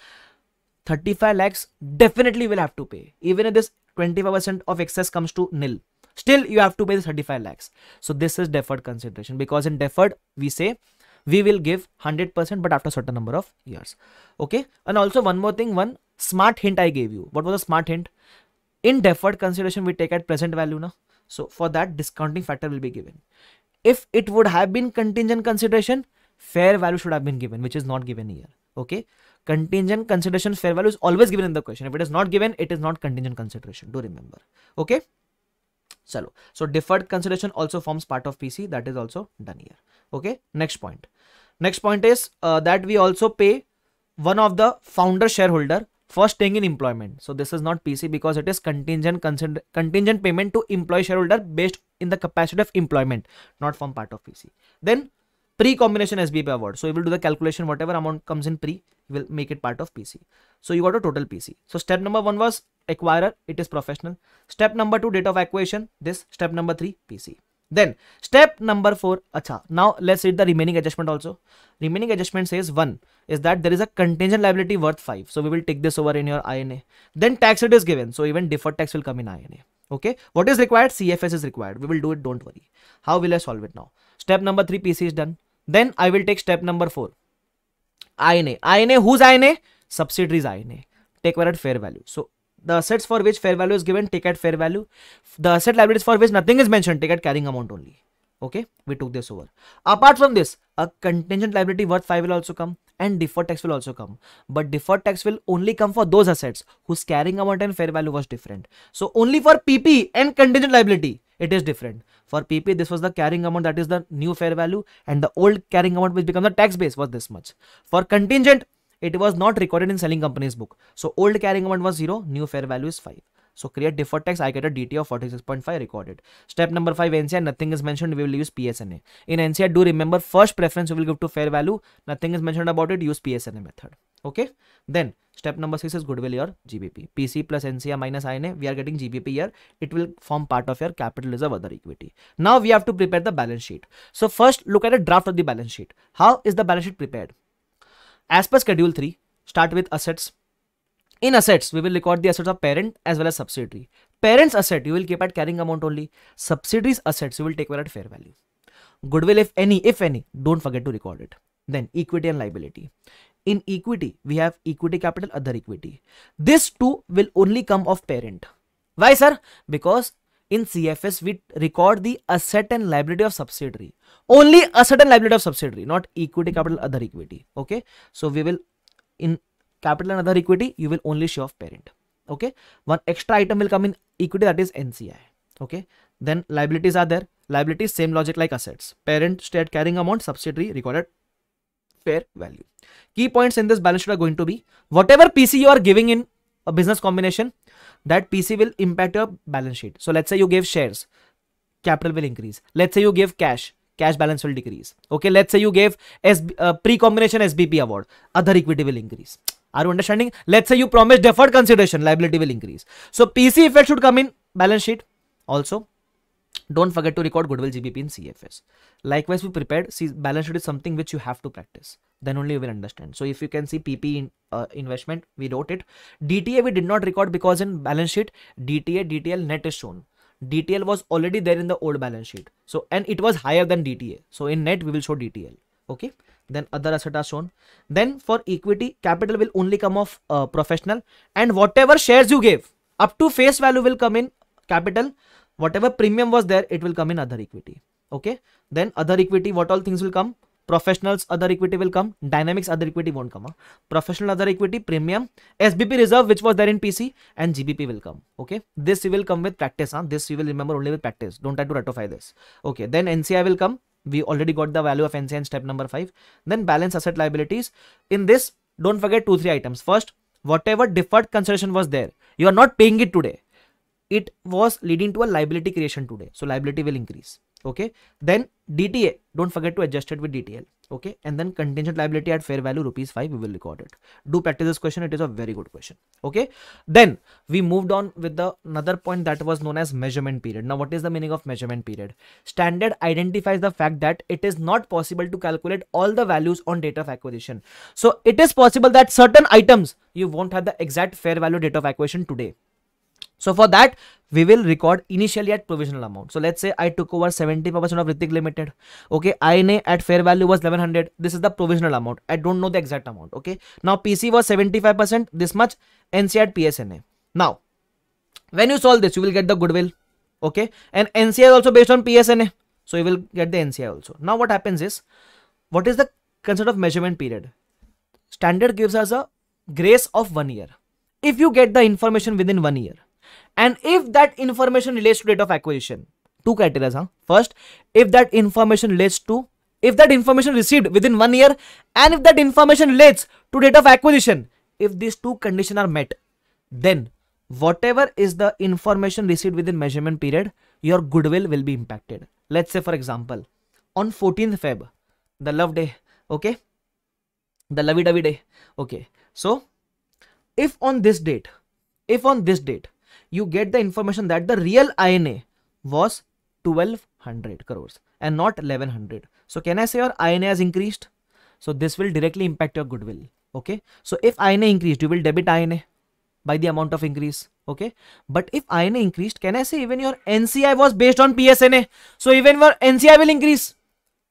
35 lakhs definitely will have to pay even if this 25% of excess comes to nil still you have to pay the 35 lakhs so this is deferred consideration because in deferred we say we will give 100% but after certain number of years okay and also one more thing one smart hint i gave you what was the smart hint in deferred consideration we take at present value now so for that discounting factor will be given if it would have been contingent consideration fair value should have been given which is not given here okay contingent consideration fair value is always given in the question if it is not given it is not contingent consideration do remember okay so deferred consideration also forms part of PC that is also done here. Okay. Next point. Next point is uh, that we also pay one of the founder shareholder first staying in employment. So this is not PC because it is contingent contingent payment to employee shareholder based in the capacity of employment, not from part of PC. Then pre-combination SBP award. So you will do the calculation, whatever amount comes in pre, you will make it part of PC. So you got a total PC. So step number one was acquirer it is professional step number two date of acquisition this step number three pc then step number four acha now let's read the remaining adjustment also remaining adjustment says one is that there is a contingent liability worth five so we will take this over in your ina then tax it is given so even deferred tax will come in ina okay what is required cfs is required we will do it don't worry how will i solve it now step number three pc is done then i will take step number four ina ina whose ina subsidiaries ina take where at fair value so the assets for which fair value is given take at fair value the asset liabilities for which nothing is mentioned take at carrying amount only okay we took this over apart from this a contingent liability worth 5 will also come and deferred tax will also come but deferred tax will only come for those assets whose carrying amount and fair value was different so only for pp and contingent liability it is different for pp this was the carrying amount that is the new fair value and the old carrying amount which becomes the tax base was this much for contingent it was not recorded in selling company's book. So old carrying amount was 0, new fair value is 5. So create deferred tax, I get a DT of 46.5 recorded. Step number 5, NCI, nothing is mentioned, we will use PSNA. In NCI, do remember, first preference we will give to fair value, nothing is mentioned about it, use PSNA method. Okay, then step number 6 is goodwill or GBP. PC plus NCI minus INA, we are getting GBP here, it will form part of your capital reserve other equity. Now we have to prepare the balance sheet. So first look at a draft of the balance sheet. How is the balance sheet prepared? As per Schedule 3, start with assets. In assets, we will record the assets of parent as well as subsidiary. Parent's asset you will keep at carrying amount only. Subsidiary's assets you will take at fair value. Goodwill, if any, if any, don't forget to record it. Then equity and liability. In equity, we have equity capital, other equity. This two will only come of parent. Why, sir? Because in CFS, we record the asset and liability of subsidiary. Only asset and liability of subsidiary, not equity, capital, other equity. Okay. So we will, in capital and other equity, you will only show of parent. Okay. One extra item will come in equity, that is NCI. Okay. Then liabilities are there. Liabilities, same logic like assets. Parent, state carrying amount, subsidiary recorded fair value. Key points in this balance sheet are going to be whatever PC you are giving in a business combination, that PC will impact your balance sheet. So let's say you give shares, capital will increase. Let's say you give cash, cash balance will decrease. Okay, let's say you gave SB, uh, pre-combination SBP award, other equity will increase. Are you understanding? Let's say you promise deferred consideration, liability will increase. So PC effect should come in balance sheet also. Don't forget to record goodwill GBP in CFS. Likewise, be prepared. See, balance sheet is something which you have to practice. Then only you will understand. So if you can see PP in, uh, investment, we wrote it. DTA we did not record because in balance sheet, DTA, DTL net is shown. DTL was already there in the old balance sheet. So, and it was higher than DTA. So in net, we will show DTL. Okay. Then other assets are shown. Then for equity, capital will only come off uh, professional and whatever shares you gave up to face value will come in capital whatever premium was there it will come in other equity okay then other equity what all things will come professionals other equity will come dynamics other equity won't come huh? professional other equity premium sbp reserve which was there in pc and gbp will come okay this you will come with practice huh? this you will remember only with practice don't try to ratify this okay then nci will come we already got the value of nci in step number 5 then balance asset liabilities in this don't forget two three items first whatever deferred consideration was there you are not paying it today it was leading to a liability creation today. So liability will increase. Okay. Then DTA, don't forget to adjust it with DTL. Okay. And then contingent liability at fair value rupees 5, we will record it. Do practice this question. It is a very good question. Okay. Then we moved on with the another point that was known as measurement period. Now, what is the meaning of measurement period? Standard identifies the fact that it is not possible to calculate all the values on date of acquisition. So it is possible that certain items you won't have the exact fair value date of acquisition today. So for that, we will record initially at provisional amount. So let's say I took over 75% of Ritik Limited. Okay, INA at fair value was 1100. This is the provisional amount. I don't know the exact amount. Okay, now PC was 75%, this much, NC at PSNA. Now, when you solve this, you will get the goodwill. Okay, and NCI is also based on PSNA. So you will get the NCI also. Now what happens is, what is the concept of measurement period? Standard gives us a grace of one year. If you get the information within one year, and if that information relates to date of acquisition two criteria huh? first if that information relates to if that information received within one year and if that information relates to date of acquisition if these two conditions are met then whatever is the information received within measurement period your goodwill will be impacted let's say for example on 14th feb the love day okay the lovey-dovey day okay so if on this date if on this date you get the information that the real INA was 1200 crores and not 1100. So can I say your INA has increased? So this will directly impact your goodwill. Okay. So if INA increased, you will debit INA by the amount of increase. Okay. But if INA increased, can I say even your NCI was based on PSNA? So even your NCI will increase.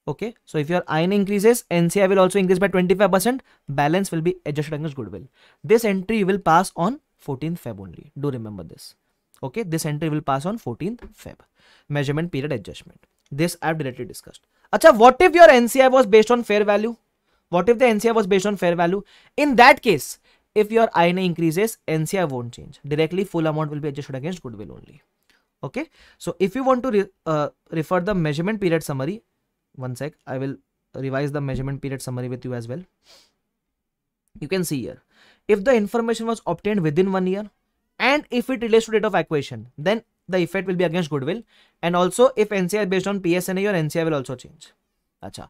Okay. So if your INA increases, NCI will also increase by 25%. Balance will be adjusted against goodwill. This entry you will pass on 14th Feb only. Do remember this. Okay, this entry will pass on 14th Feb. Measurement period adjustment. This I've directly discussed. Acha, what if your NCI was based on fair value? What if the NCI was based on fair value? In that case, if your INA increases, NCI won't change. Directly, full amount will be adjusted against goodwill only. Okay. So if you want to re uh, refer the measurement period summary, one sec, I will revise the measurement period summary with you as well. You can see here if the information was obtained within one year and if it relates to date of acquisition then the effect will be against goodwill and also if NCI based on PSNA your NCI will also change. Acha.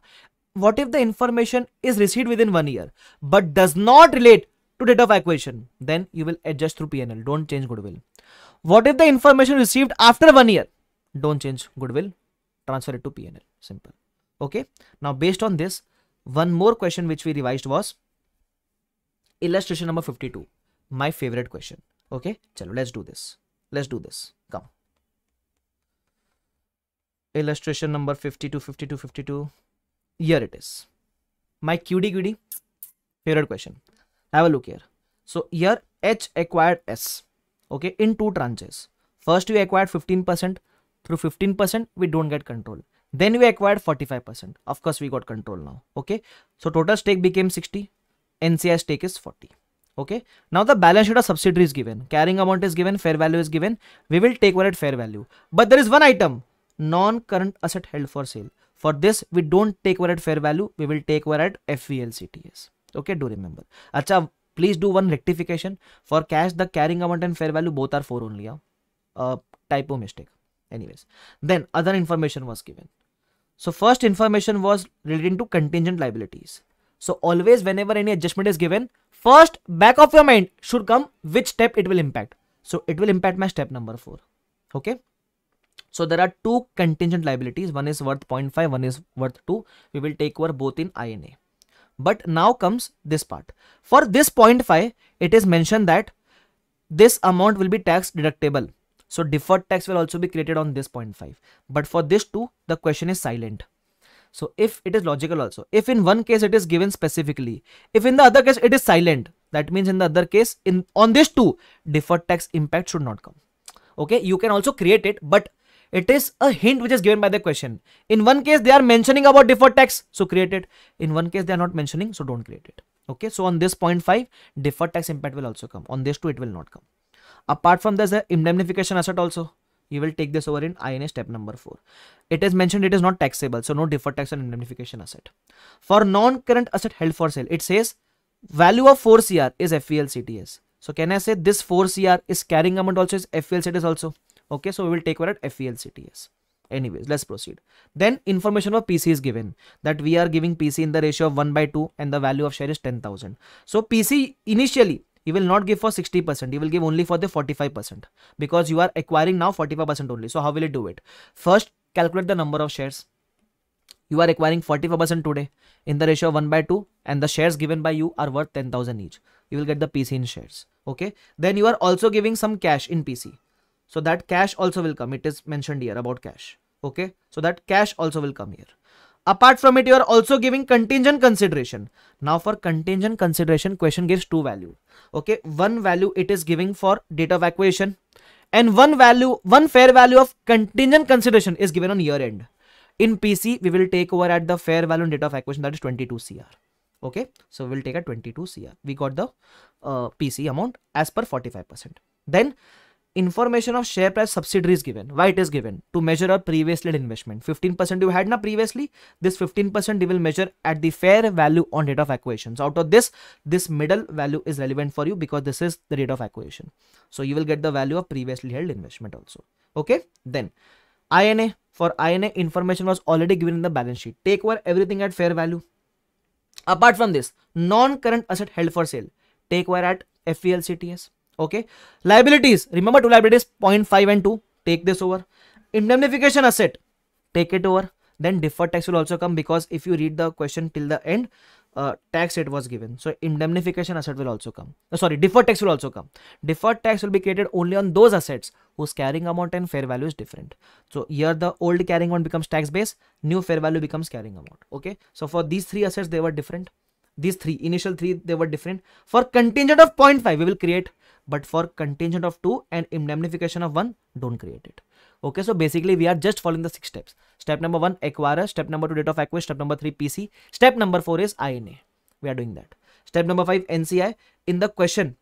What if the information is received within one year but does not relate to date of acquisition then you will adjust through PNL don't change goodwill. What if the information received after one year don't change goodwill transfer it to PNL simple okay now based on this one more question which we revised was illustration number 52 my favorite question okay chalo let's do this let's do this come illustration number 52 52 52 here it is my cutie cutie favorite question have a look here so here h acquired s okay in two tranches first we acquired 15% through 15% we don't get control then we acquired 45% of course we got control now okay so total stake became 60 NCI's take is 40. Okay. Now the balance sheet of subsidiary is given. Carrying amount is given. Fair value is given. We will take one at fair value. But there is one item. Non-current asset held for sale. For this, we don't take one at fair value. We will take one at FVLCTS. Okay. Do remember. Acha, please do one rectification. For cash, the carrying amount and fair value both are 4 only. Yeah? Uh, typo mistake. Anyways. Then other information was given. So first information was relating to contingent liabilities. So always whenever any adjustment is given, first back of your mind should come which step it will impact. So it will impact my step number 4. Okay. So there are two contingent liabilities. One is worth 0.5, one is worth 2. We will take over both in INA. But now comes this part. For this 0.5, it is mentioned that this amount will be tax deductible. So deferred tax will also be created on this 0.5. But for this 2, the question is silent. So if it is logical also. If in one case it is given specifically. If in the other case it is silent. That means in the other case in on this two deferred tax impact should not come. Okay. You can also create it but it is a hint which is given by the question. In one case they are mentioning about deferred tax. So create it. In one case they are not mentioning. So don't create it. Okay. So on this point five deferred tax impact will also come. On this two it will not come. Apart from this the indemnification asset also you will take this over in INA step number 4. It is mentioned it is not taxable, so no deferred tax on indemnification asset. For non-current asset held for sale, it says value of 4 CR is FVLCTS. So can I say this 4 CR is carrying amount also is FVLCTS also? Okay, so we will take over at FVLCTS. Anyways, let's proceed. Then information of PC is given that we are giving PC in the ratio of 1 by 2 and the value of share is 10,000. So PC initially you will not give for 60%, you will give only for the 45% because you are acquiring now 45% only. So how will you do it? First, calculate the number of shares. You are acquiring 45% today in the ratio 1 by 2 and the shares given by you are worth 10,000 each. You will get the PC in shares. Okay. Then you are also giving some cash in PC. So that cash also will come. It is mentioned here about cash. Okay. So that cash also will come here apart from it you are also giving contingent consideration now for contingent consideration question gives two value okay one value it is giving for data equation, and one value one fair value of contingent consideration is given on year end in pc we will take over at the fair value and data equation that is 22 cr okay so we'll take a 22 cr we got the uh, pc amount as per 45 percent then information of share price is given why it is given to measure our previously investment 15% you had na previously this 15% you will measure at the fair value on date of acquisition so out of this this middle value is relevant for you because this is the rate of acquisition so you will get the value of previously held investment also okay then INA for INA information was already given in the balance sheet take over everything at fair value apart from this non-current asset held for sale take over at FVLCTS Okay. Liabilities. Remember two liabilities 0.5 and 2. Take this over. Indemnification asset. Take it over. Then deferred tax will also come because if you read the question till the end, uh, tax it was given. So indemnification asset will also come. Uh, sorry, deferred tax will also come. Deferred tax will be created only on those assets whose carrying amount and fair value is different. So here the old carrying amount becomes tax base, new fair value becomes carrying amount. Okay. So for these three assets, they were different. These three initial three, they were different. For contingent of 0.5, we will create but for contingent of 2 and indemnification of 1 don't create it okay so basically we are just following the six steps step number one acquirer step number two date of acquisition step number three pc step number four is ina we are doing that step number five nci in the question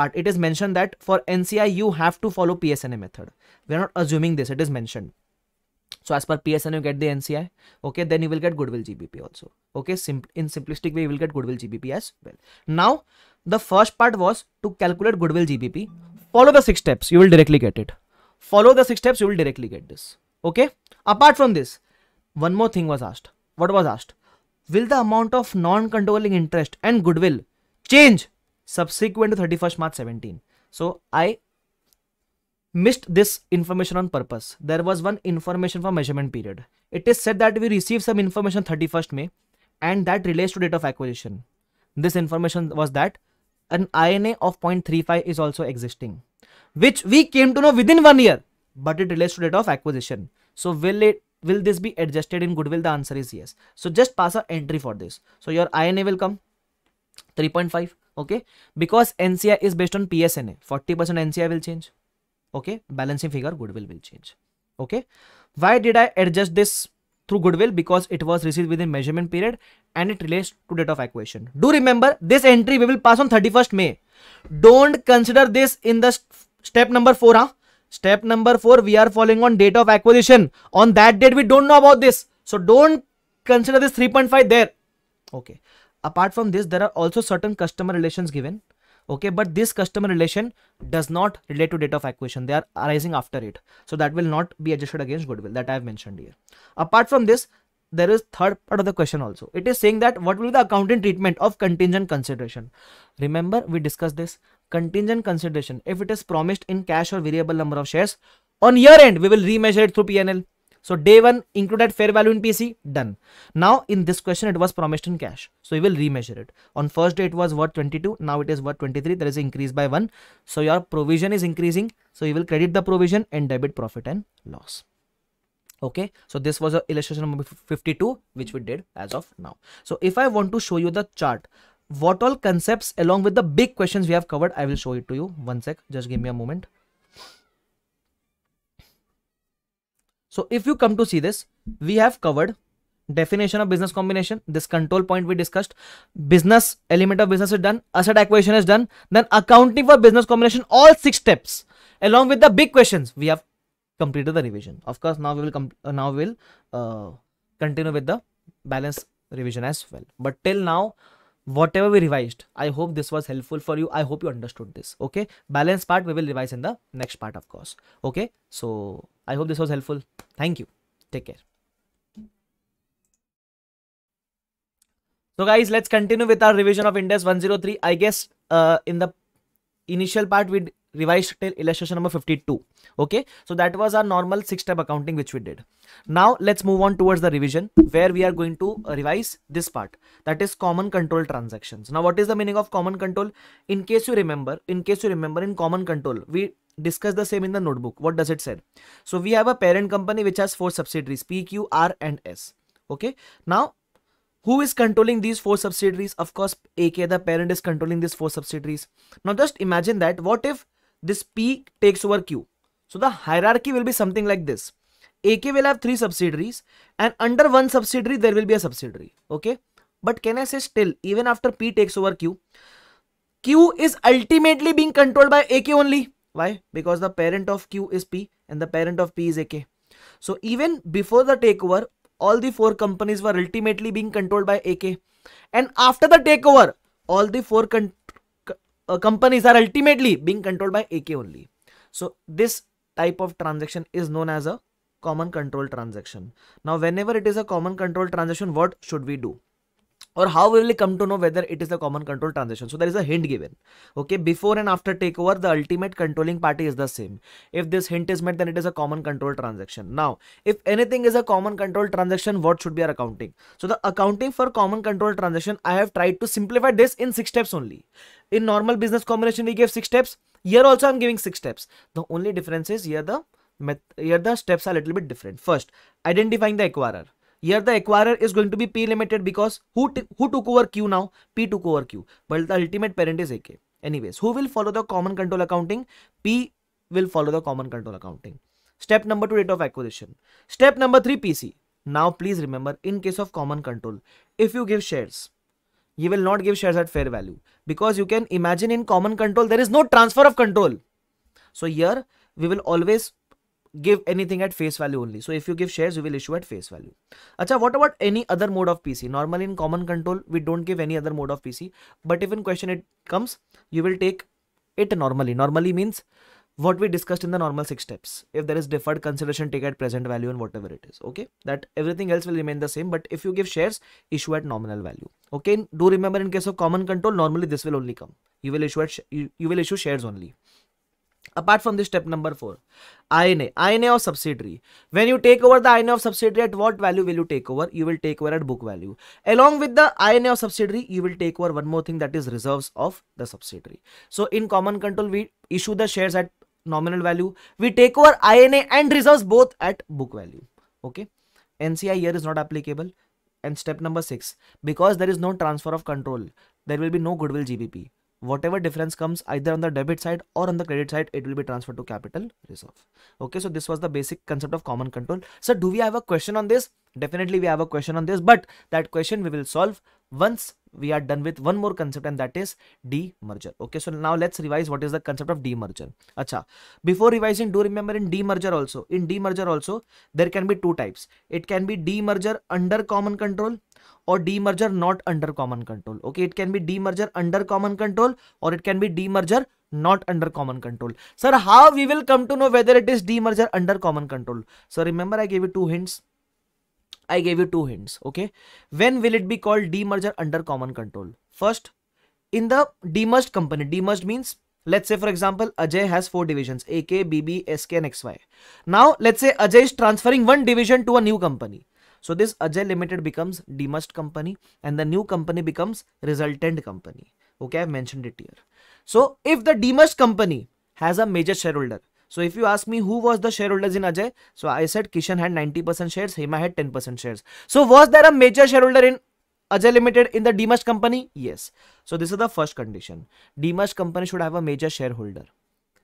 part it is mentioned that for nci you have to follow psna method we are not assuming this it is mentioned so as per PSN, you get the NCI. Okay, then you will get Goodwill GBP also. Okay, Sim in simplistic way, you will get Goodwill GBP as well. Now, the first part was to calculate Goodwill GBP. Follow the six steps, you will directly get it. Follow the six steps, you will directly get this. Okay, apart from this, one more thing was asked. What was asked? Will the amount of non-controlling interest and goodwill change subsequent to 31st March 17? So I missed this information on purpose. There was one information for measurement period. It is said that we received some information 31st May and that relates to date of acquisition. This information was that an INA of 0.35 is also existing, which we came to know within one year, but it relates to date of acquisition. So will it will this be adjusted in goodwill? The answer is yes. So just pass an entry for this. So your INA will come 3.5 okay because NCI is based on PSNA 40% NCI will change okay balancing figure goodwill will change okay why did i adjust this through goodwill because it was received within measurement period and it relates to date of acquisition do remember this entry we will pass on 31st may don't consider this in the step number 4 huh? step number 4 we are following on date of acquisition on that date we don't know about this so don't consider this 3.5 there okay apart from this there are also certain customer relations given okay but this customer relation does not relate to date of acquisition they are arising after it so that will not be adjusted against goodwill that i have mentioned here apart from this there is third part of the question also it is saying that what will be the accounting treatment of contingent consideration remember we discussed this contingent consideration if it is promised in cash or variable number of shares on year end we will remeasure it through pnl so day one included fair value in PC, done. Now in this question, it was promised in cash. So we will remeasure it. On first day, it was worth 22. Now it is worth 23. There is increase by one. So your provision is increasing. So you will credit the provision and debit profit and loss. Okay. So this was a illustration number 52, which we did as of now. So if I want to show you the chart, what all concepts along with the big questions we have covered, I will show it to you. One sec. Just give me a moment. So if you come to see this, we have covered definition of business combination, this control point we discussed, business element of business is done, asset acquisition is done, then accounting for business combination, all six steps along with the big questions we have completed the revision. Of course, now we will uh, now we'll uh, continue with the balance revision as well. But till now, whatever we revised, I hope this was helpful for you. I hope you understood this. Okay, balance part we will revise in the next part, of course. Okay, so I hope this was helpful. Thank you. Take care. So guys, let's continue with our revision of Index 103. I guess uh, in the initial part, we revised till illustration number 52. Okay, so that was our normal six-step accounting which we did. Now let's move on towards the revision where we are going to uh, revise this part. That is common control transactions. Now what is the meaning of common control? In case you remember, in case you remember in common control, we discuss the same in the notebook. What does it say? So we have a parent company which has four subsidiaries P, Q, R and S. Okay. Now who is controlling these four subsidiaries? Of course, AK, the parent is controlling these four subsidiaries. Now just imagine that what if this P takes over Q? So the hierarchy will be something like this. AK will have three subsidiaries and under one subsidiary, there will be a subsidiary. Okay. But can I say still, even after P takes over Q, Q is ultimately being controlled by AK only. Why? Because the parent of Q is P and the parent of P is AK. So even before the takeover, all the four companies were ultimately being controlled by AK. And after the takeover, all the four uh, companies are ultimately being controlled by AK only. So this type of transaction is known as a common control transaction. Now whenever it is a common control transaction, what should we do? or how will we come to know whether it is a common control transition so there is a hint given okay before and after takeover the ultimate controlling party is the same if this hint is met then it is a common control transaction now if anything is a common control transaction what should be our accounting so the accounting for common control transaction i have tried to simplify this in six steps only in normal business combination we gave six steps here also i'm giving six steps the only difference is here the here the steps are a little bit different first identifying the acquirer here the acquirer is going to be P limited because who, who took over Q now? P took over Q. But the ultimate parent is AK. Anyways, who will follow the common control accounting? P will follow the common control accounting. Step number 2 date of acquisition. Step number 3 PC. Now please remember in case of common control, if you give shares, you will not give shares at fair value because you can imagine in common control there is no transfer of control. So here we will always give anything at face value only. So if you give shares, you will issue at face value. Acha, what about any other mode of PC? Normally in common control, we don't give any other mode of PC. But if in question it comes, you will take it normally. Normally means what we discussed in the normal six steps. If there is deferred consideration, take at present value and whatever it is. Okay. That everything else will remain the same. But if you give shares, issue at nominal value. Okay. Do remember in case of common control, normally this will only come. You will issue at you, you will issue shares only apart from this step number 4 INA INA of subsidiary when you take over the INA of subsidiary at what value will you take over you will take over at book value along with the INA of subsidiary you will take over one more thing that is reserves of the subsidiary so in common control we issue the shares at nominal value we take over INA and reserves both at book value okay NCI here is not applicable and step number 6 because there is no transfer of control there will be no goodwill GBP whatever difference comes either on the debit side or on the credit side it will be transferred to capital reserve okay so this was the basic concept of common control so do we have a question on this definitely we have a question on this but that question we will solve once we are done with one more concept and that is demerger okay so now let's revise what is the concept of demerger acha before revising do remember in demerger also in demerger also there can be two types it can be demerger under common control or demerger not under common control okay it can be demerger under common control or it can be demerger not under common control sir how we will come to know whether it is demerger under common control so remember i gave you two hints I gave you two hints. Okay. When will it be called demerger under common control? First, in the demerged company, demerged means let's say for example, Ajay has four divisions AK, BB, SK and XY. Now let's say Ajay is transferring one division to a new company. So this Ajay Limited becomes demerged company and the new company becomes resultant company. Okay, I've mentioned it here. So if the demerged company has a major shareholder, so if you ask me who was the shareholders in Ajay, so I said Kishan had 90% shares, Hema had 10% shares. So was there a major shareholder in Ajay Limited in the Dimash company? Yes. So this is the first condition. Dimash company should have a major shareholder.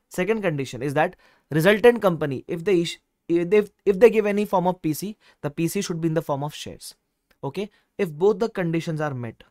Second condition is that resultant company, if they if they, if they give any form of PC, the PC should be in the form of shares. Okay. If both the conditions are met,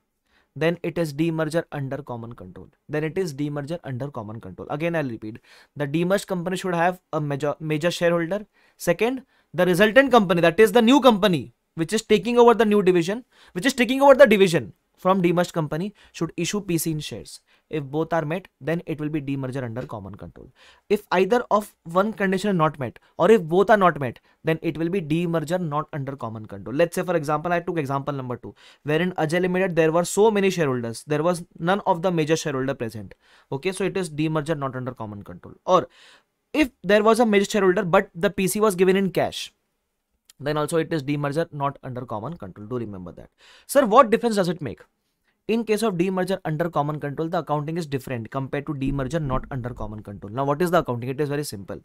then it is demerger under common control then it is demerger under common control again i'll repeat the demerged company should have a major major shareholder second the resultant company that is the new company which is taking over the new division which is taking over the division from demerged company should issue pc in shares if both are met, then it will be demerger under common control. If either of one condition is not met or if both are not met, then it will be demerger not under common control. Let's say for example, I took example number two, wherein Ajay Limited, there were so many shareholders. There was none of the major shareholder present. Okay, so it is demerger not under common control. Or if there was a major shareholder, but the PC was given in cash, then also it is demerger not under common control. Do remember that. Sir, what difference does it make? In case of demerger under common control, the accounting is different compared to demerger not under common control. Now, what is the accounting? It is very simple.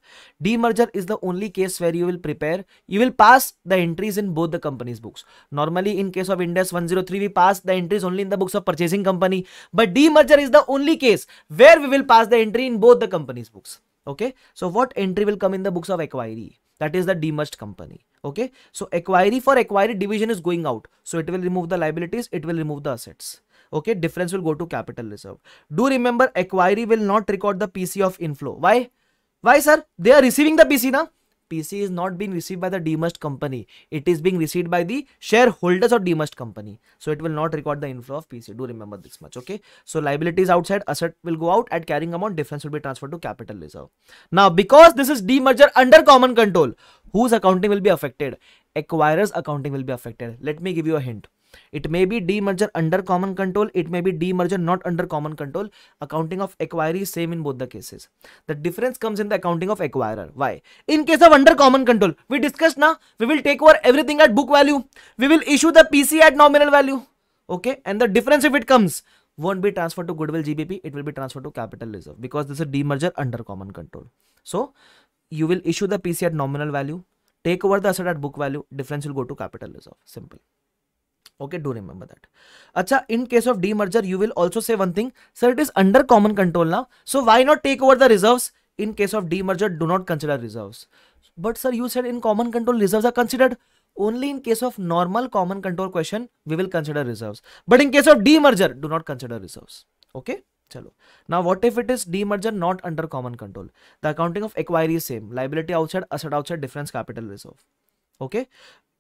Demerger is the only case where you will prepare, you will pass the entries in both the company's books. Normally, in case of Indus 103, we pass the entries only in the books of purchasing company. But demerger is the only case where we will pass the entry in both the company's books. Okay. So, what entry will come in the books of acquiree? That is the demerged company okay so acquiry for acquiry division is going out so it will remove the liabilities it will remove the assets okay difference will go to capital reserve do remember acquiree will not record the pc of inflow why why sir they are receiving the pc now pc is not being received by the demerged company it is being received by the shareholders of demerged company so it will not record the inflow of pc do remember this much okay so liabilities outside asset will go out at carrying amount difference will be transferred to capital reserve now because this is demerger under common control whose accounting will be affected acquirer's accounting will be affected let me give you a hint it may be demerger under common control. It may be demerger not under common control. Accounting of acquirer is same in both the cases. The difference comes in the accounting of acquirer. Why? In case of under common control, we discussed now, we will take over everything at book value. We will issue the PC at nominal value. Okay. And the difference if it comes won't be transferred to goodwill GBP. It will be transferred to capital reserve because this is demerger under common control. So you will issue the PC at nominal value take over the asset at book value, difference will go to capital reserve. Simple okay do remember that acha in case of demerger you will also say one thing sir it is under common control now so why not take over the reserves in case of demerger do not consider reserves but sir you said in common control reserves are considered only in case of normal common control question we will consider reserves but in case of demerger do not consider reserves okay chalo now what if it is demerger not under common control the accounting of acquire is same liability outside asset outside difference capital reserve okay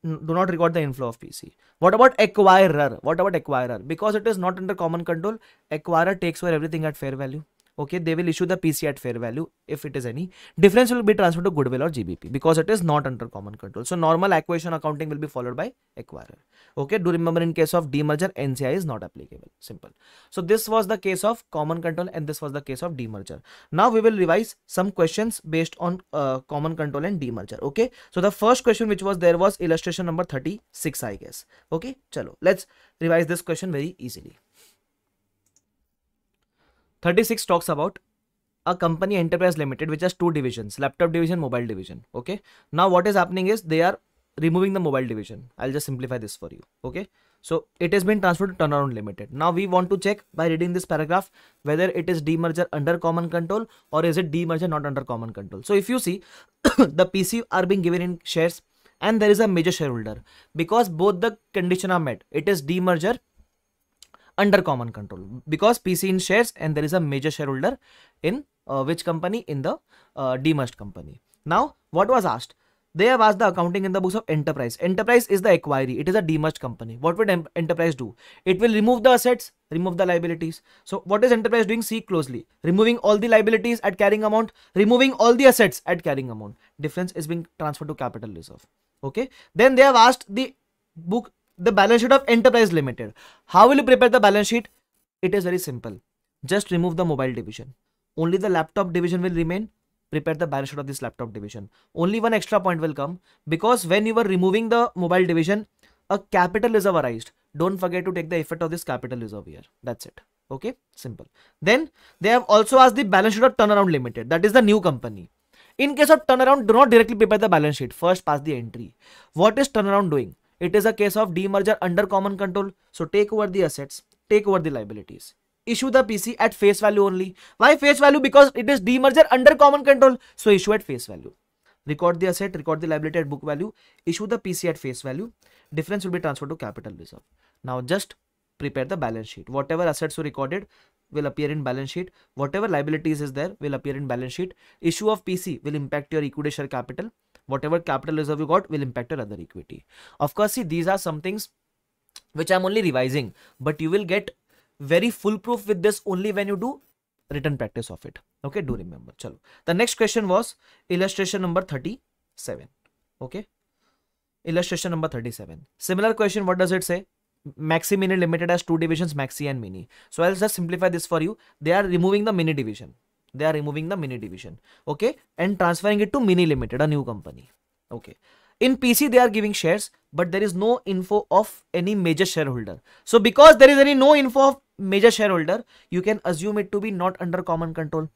do not record the inflow of PC. What about acquirer? What about acquirer? Because it is not under common control, acquirer takes over everything at fair value okay they will issue the pc at fair value if it is any difference will be transferred to goodwill or gbp because it is not under common control so normal acquisition accounting will be followed by acquirer okay do remember in case of demerger nci is not applicable simple so this was the case of common control and this was the case of demerger now we will revise some questions based on uh, common control and demerger okay so the first question which was there was illustration number 36 i guess okay chalo let's revise this question very easily 36 talks about a company enterprise limited which has two divisions laptop division mobile division okay now what is happening is they are removing the mobile division i'll just simplify this for you okay so it has been transferred to turnaround limited now we want to check by reading this paragraph whether it is demerger under common control or is it demerger not under common control so if you see the pc are being given in shares and there is a major shareholder because both the condition are met it is demerger under common control because PC in shares and there is a major shareholder in uh, which company in the uh, demerged company. Now what was asked? They have asked the accounting in the books of enterprise. Enterprise is the acquiree. It is a demerged company. What would enterprise do? It will remove the assets, remove the liabilities. So what is enterprise doing? See closely. Removing all the liabilities at carrying amount, removing all the assets at carrying amount. Difference is being transferred to capital reserve. Okay. Then they have asked the book the balance sheet of enterprise limited how will you prepare the balance sheet it is very simple just remove the mobile division only the laptop division will remain prepare the balance sheet of this laptop division only one extra point will come because when you were removing the mobile division a capital reserve arised don't forget to take the effect of this capital reserve here that's it okay simple then they have also asked the balance sheet of turnaround limited that is the new company in case of turnaround do not directly prepare the balance sheet first pass the entry what is turnaround doing it is a case of demerger under common control. So take over the assets, take over the liabilities. Issue the PC at face value only. Why face value? Because it is demerger under common control. So issue at face value. Record the asset, record the liability at book value. Issue the PC at face value. Difference will be transferred to capital reserve. Now just prepare the balance sheet. Whatever assets were recorded, will appear in balance sheet. Whatever liabilities is there will appear in balance sheet. Issue of PC will impact your equity share capital whatever capital reserve you got will impact your other equity of course see these are some things which i'm only revising but you will get very foolproof with this only when you do written practice of it okay do remember chalo the next question was illustration number 37 okay illustration number 37 similar question what does it say maxi mini limited as two divisions maxi and mini so i'll just simplify this for you they are removing the mini division they are removing the mini division okay and transferring it to mini limited a new company okay in pc they are giving shares but there is no info of any major shareholder so because there is any no info of major shareholder you can assume it to be not under common control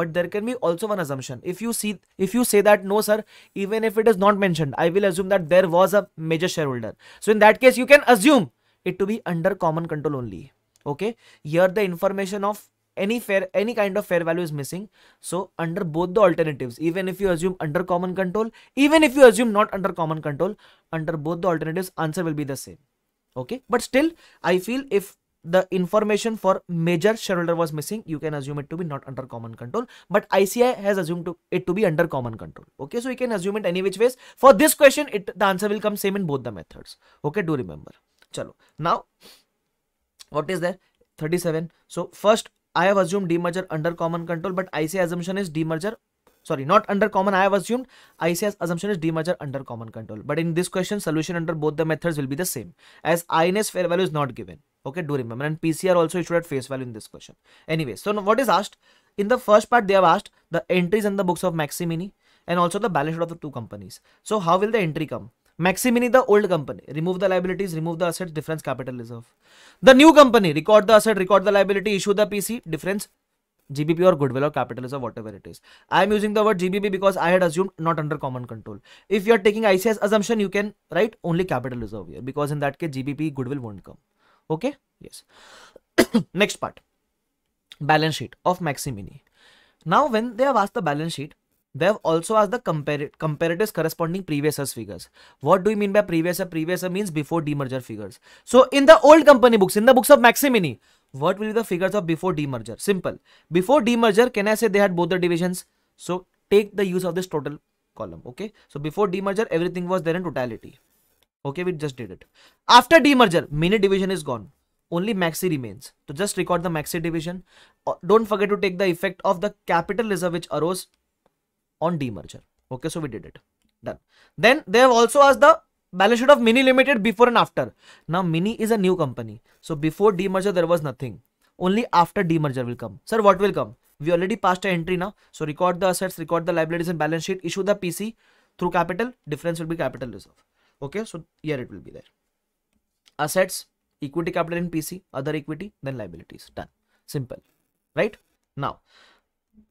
but there can be also one assumption if you see if you say that no sir even if it is not mentioned i will assume that there was a major shareholder so in that case you can assume it to be under common control only okay here the information of any fair any kind of fair value is missing so under both the alternatives even if you assume under common control even if you assume not under common control under both the alternatives answer will be the same okay but still i feel if the information for major shareholder was missing you can assume it to be not under common control but ici has assumed to, it to be under common control okay so you can assume it any which ways for this question it the answer will come same in both the methods okay do remember chalo now what is there 37 so first I have assumed demerger under common control, but I say assumption is demerger. Sorry, not under common. I have assumed say assumption is demerger under common control. But in this question, solution under both the methods will be the same as INS fair value is not given. Okay, do remember. And PCR also issued at face value in this question. Anyway, so what is asked? In the first part, they have asked the entries in the books of Maximini and also the balance sheet of the two companies. So how will the entry come? Maximini the old company. Remove the liabilities, remove the assets, difference capital reserve. The new company, record the asset, record the liability, issue the PC, difference GBP or goodwill or capital reserve, whatever it is. I am using the word GBP because I had assumed not under common control. If you are taking ICS assumption, you can write only capital reserve here because in that case GBP goodwill won't come. Okay? Yes. Next part. Balance sheet of Maximini. Now when they have asked the balance sheet, they have also asked the compar comparatives corresponding previous year's figures. What do we mean by previous year? Previous year means before demerger figures. So in the old company books, in the books of Maximini, what will be the figures of before demerger? Simple. Before demerger, can I say they had both the divisions? So take the use of this total column. Okay. So before demerger, everything was there in totality. Okay, we just did it. After demerger, mini division is gone only maxi remains so just record the maxi division uh, don't forget to take the effect of the capital reserve which arose on demerger. Okay, so we did it. Done. Then they have also asked the balance sheet of Mini Limited before and after. Now Mini is a new company. So before demerger there was nothing. Only after demerger will come. Sir, what will come? We already passed an entry now. So record the assets, record the liabilities and balance sheet, issue the PC through capital, difference will be capital reserve. Okay, so here it will be there. Assets, equity capital in PC, other equity, then liabilities. Done. Simple. Right? Now,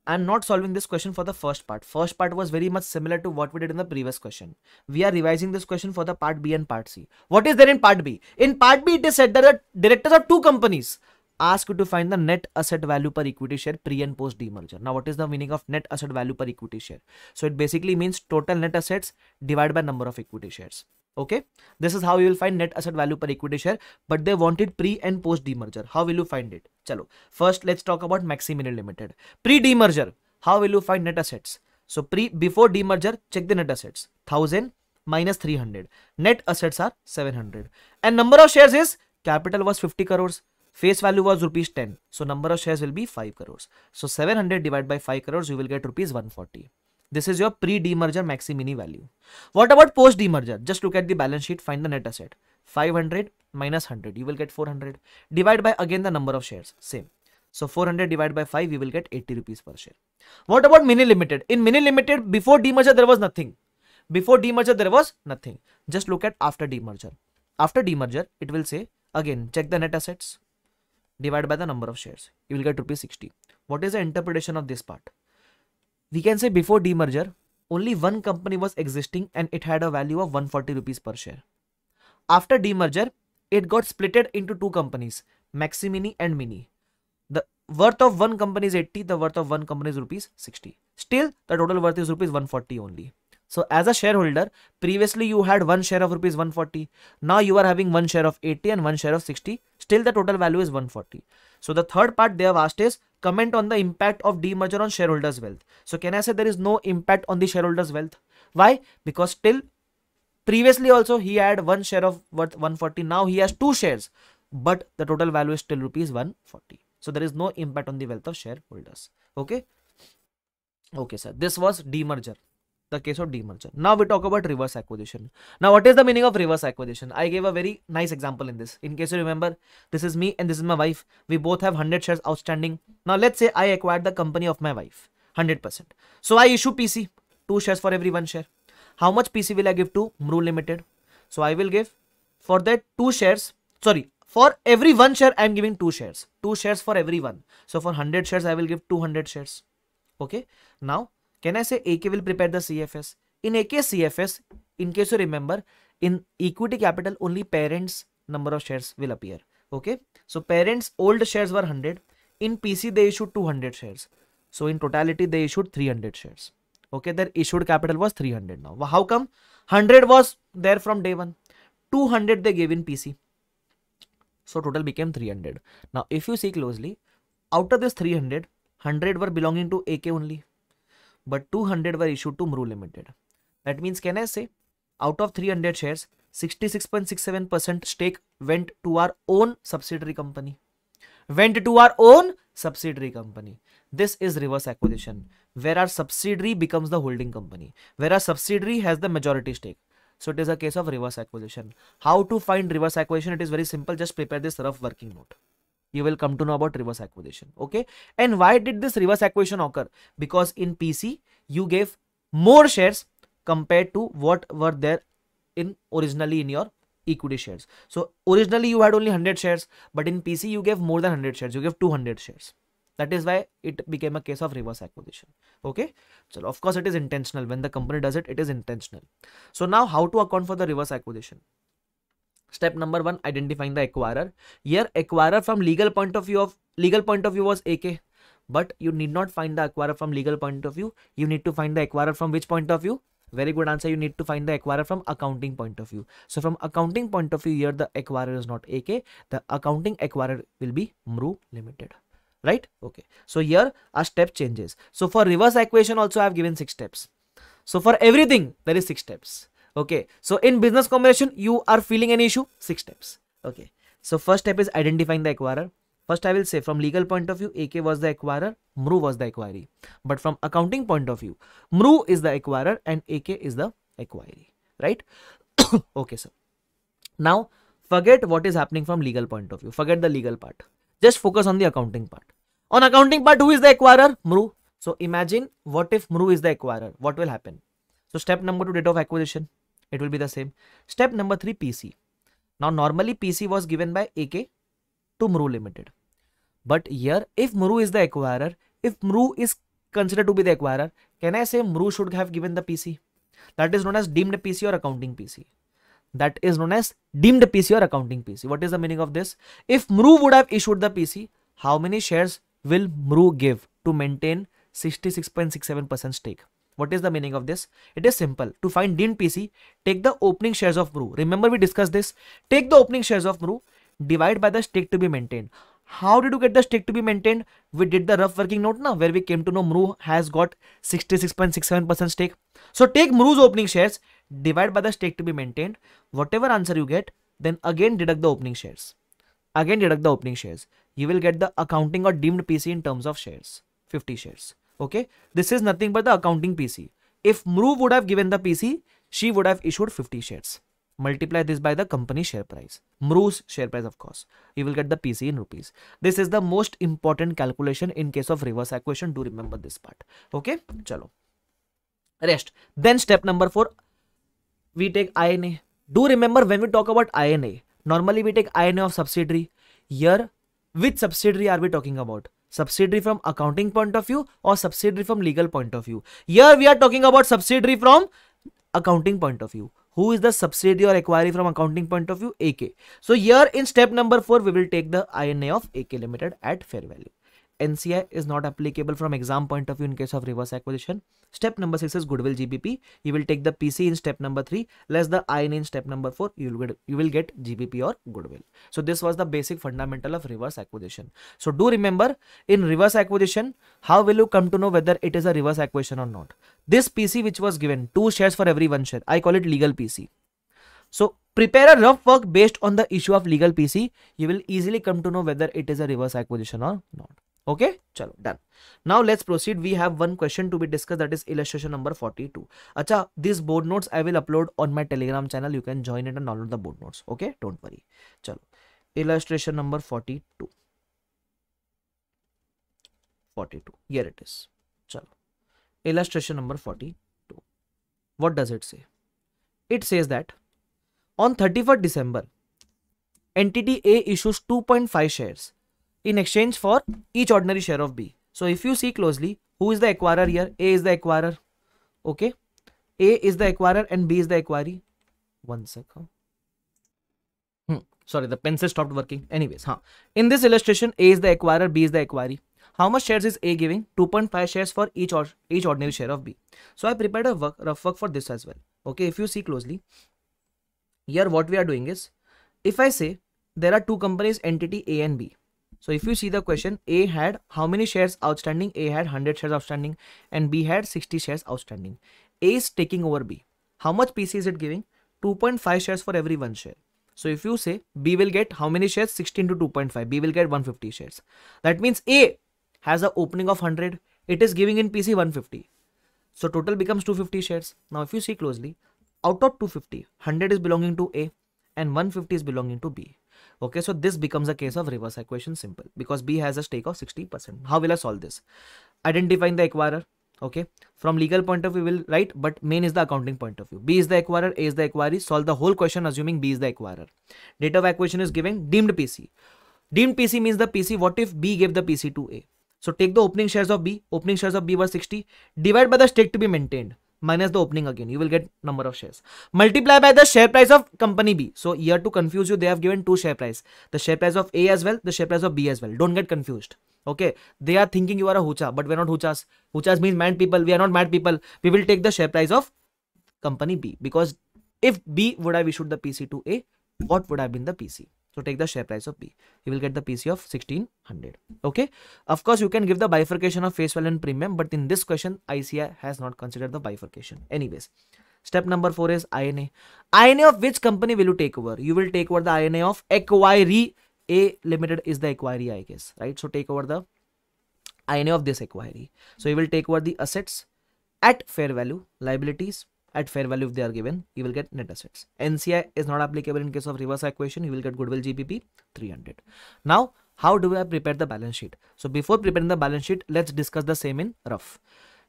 I'm not solving this question for the first part. First part was very much similar to what we did in the previous question. We are revising this question for the part B and part C. What is there in part B? In part B, it is said that the directors of two companies ask you to find the net asset value per equity share pre and post demerger. Now, what is the meaning of net asset value per equity share? So, it basically means total net assets divided by number of equity shares okay this is how you will find net asset value per equity share but they wanted pre and post demerger how will you find it chalo first let's talk about maxi limited pre demerger how will you find net assets so pre before demerger check the net assets 1000 minus 300 net assets are 700 and number of shares is capital was 50 crores face value was rupees 10 so number of shares will be 5 crores so 700 divided by 5 crores you will get rupees 140 this is your pre-demerger maxi-mini value. What about post-demerger? Just look at the balance sheet, find the net asset. 500 minus 100, you will get 400. Divide by again the number of shares, same. So 400 divided by 5, you will get 80 rupees per share. What about Mini Limited? In Mini Limited, before demerger, there was nothing. Before demerger, there was nothing. Just look at after demerger. After demerger, it will say, again, check the net assets, divide by the number of shares. You will get rupees 60. What is the interpretation of this part? we can say before demerger, only one company was existing and it had a value of 140 rupees per share. After demerger, it got splitted into two companies, Maxi Mini and Mini. The worth of one company is 80, the worth of one company is rupees 60. Still, the total worth is rupees 140 only. So as a shareholder, previously you had one share of rupees 140. Now you are having one share of 80 and one share of 60. Still the total value is 140. So the third part they have asked is comment on the impact of demerger on shareholders' wealth. So can I say there is no impact on the shareholders' wealth? Why? Because till previously also he had one share of worth 140. Now he has two shares, but the total value is still rupees 140. So there is no impact on the wealth of shareholders. Okay. Okay, sir. This was demerger the case of demerger. Now we talk about reverse acquisition. Now what is the meaning of reverse acquisition? I gave a very nice example in this. In case you remember, this is me and this is my wife. We both have 100 shares outstanding. Now let's say I acquired the company of my wife, 100%. So I issue PC, 2 shares for every 1 share. How much PC will I give to Mru Limited? So I will give for that 2 shares, sorry, for every 1 share I am giving 2 shares. 2 shares for every 1. So for 100 shares I will give 200 shares. Okay. Now can I say AK will prepare the CFS? In AK CFS, in case you remember, in equity capital only parents number of shares will appear. Okay. So parents old shares were 100. In PC they issued 200 shares. So in totality they issued 300 shares. Okay. Their issued capital was 300 now. How come? 100 was there from day 1. 200 they gave in PC. So total became 300. Now if you see closely, out of this 300, 100 were belonging to AK only but 200 were issued to Mru Limited. That means, can I say, out of 300 shares, 66.67% stake went to our own subsidiary company. Went to our own subsidiary company. This is reverse acquisition, where our subsidiary becomes the holding company, where our subsidiary has the majority stake. So it is a case of reverse acquisition. How to find reverse acquisition? It is very simple. Just prepare this rough working note you will come to know about reverse acquisition okay and why did this reverse acquisition occur because in pc you gave more shares compared to what were there in originally in your equity shares so originally you had only 100 shares but in pc you gave more than 100 shares you gave 200 shares that is why it became a case of reverse acquisition okay so of course it is intentional when the company does it it is intentional so now how to account for the reverse acquisition step number one identifying the acquirer here acquirer from legal point of view of legal point of view was ak but you need not find the acquirer from legal point of view you need to find the acquirer from which point of view very good answer you need to find the acquirer from accounting point of view so from accounting point of view here the acquirer is not ak the accounting acquirer will be mru limited right okay so here our step changes so for reverse equation also i have given six steps so for everything there is six steps okay so in business combination you are feeling an issue six steps okay so first step is identifying the acquirer First, I will say from legal point of view, AK was the acquirer, MRU was the acquiree. But from accounting point of view, MRU is the acquirer and AK is the acquiree, right? okay, sir. Now, forget what is happening from legal point of view. Forget the legal part. Just focus on the accounting part. On accounting part, who is the acquirer? MRU. So imagine what if MRU is the acquirer? What will happen? So step number two, date of acquisition. it will be the same step number 3 pc now normally pc was given by ak to mru limited but here if mru is the acquirer if mru is considered to be the acquirer can i say mru should have given the pc that is known as deemed pc or accounting pc that is known as deemed pc or accounting pc what is the meaning of this if mru would have issued the pc how many shares will mru give to maintain 66.67% stake What is the meaning of this? It is simple. To find DIN PC, take the opening shares of MRU. Remember we discussed this. Take the opening shares of MRU, divide by the stake to be maintained. How did you get the stake to be maintained? We did the rough working note now where we came to know MRU has got 66.67% stake. So take MRU's opening shares, divide by the stake to be maintained. Whatever answer you get, then again deduct the opening shares. Again deduct the opening shares. You will get the accounting or deemed PC in terms of shares, 50 shares. Okay, this is nothing but the accounting PC. If Mru would have given the PC, she would have issued 50 shares. Multiply this by the company share price, Mru's share price, of course. You will get the PC in rupees. This is the most important calculation in case of reverse equation. Do remember this part. Okay, chalo. Rest. Then step number four, we take INA. Do remember when we talk about INA, normally we take INA of subsidiary. Here, which subsidiary are we talking about? subsidiary from accounting point of view or subsidiary from legal point of view here we are talking about subsidiary from accounting point of view who is the subsidiary or acquiree from accounting point of view AK. So here in step number 4 we will take the INA of AK Limited at fair value. NCI is not applicable from exam point of view in case of reverse acquisition. Step number 6 is goodwill GBP. You will take the PC in step number 3 less the IN in step number 4. You will get, you will get GBP or goodwill. So this was the basic fundamental of reverse acquisition. So do remember in reverse acquisition, how will you come to know whether it is a reverse acquisition or not? This PC which was given, 2 shares for every 1 share. I call it legal PC. So prepare a rough work based on the issue of legal PC. You will easily come to know whether it is a reverse acquisition or not okay chalo done now let's proceed we have one question to be discussed that is illustration number 42 acha these board notes i will upload on my telegram channel you can join it and download the board notes okay don't worry chalo illustration number 42 42 here it is chalo illustration number 42 what does it say it says that on 31st december entity a issues 2.5 shares in exchange for each ordinary share of B. So if you see closely, who is the acquirer here? A is the acquirer. Okay. A is the acquirer and B is the acquiree. One second. Hmm. Sorry, the pencil stopped working. Anyways, huh. in this illustration, A is the acquirer, B is the acquiree. How much shares is A giving? 2.5 shares for each or each ordinary share of B. So I prepared a work, rough work for this as well. Okay, if you see closely, here what we are doing is, if I say there are two companies, entity A and B. So if you see the question, A had how many shares outstanding? A had 100 shares outstanding and B had 60 shares outstanding. A is taking over B. How much PC is it giving? 2.5 shares for every one share. So if you say B will get how many shares? 16 to 2.5. B will get 150 shares. That means A has an opening of 100. It is giving in PC 150. So total becomes 250 shares. Now if you see closely, out of 250, 100 is belonging to A and 150 is belonging to B. Okay, so this becomes a case of reverse equation simple because B has a stake of 60%. How will I solve this? Identifying the acquirer. Okay, from legal point of view, will write, but main is the accounting point of view. B is the acquirer, A is the acquiree. Solve the whole question assuming B is the acquirer. Date of acquisition is giving deemed PC. Deemed PC means the PC. What if B gave the PC to A? So take the opening shares of B. Opening shares of B were 60. Divide by the stake to be maintained minus the opening again you will get number of shares multiply by the share price of company b so here to confuse you they have given two share price the share price of a as well the share price of b as well don't get confused okay they are thinking you are a hucha but we're not huchas huchas means mad people we are not mad people we will take the share price of company b because if b would have issued the pc to a what would have been the pc so take the share price of B, You will get the PC of 1600. Okay. Of course, you can give the bifurcation of face value and premium, but in this question, ICI has not considered the bifurcation. Anyways, step number four is INA. INA of which company will you take over? You will take over the INA of Acquiree A Limited is the acquiree, I guess, right? So take over the INA of this acquiree. So you will take over the assets at fair value, liabilities at fair value if they are given, you will get net assets. NCI is not applicable in case of reverse equation, you will get goodwill GBP 300. Now, how do I prepare the balance sheet? So before preparing the balance sheet, let's discuss the same in rough.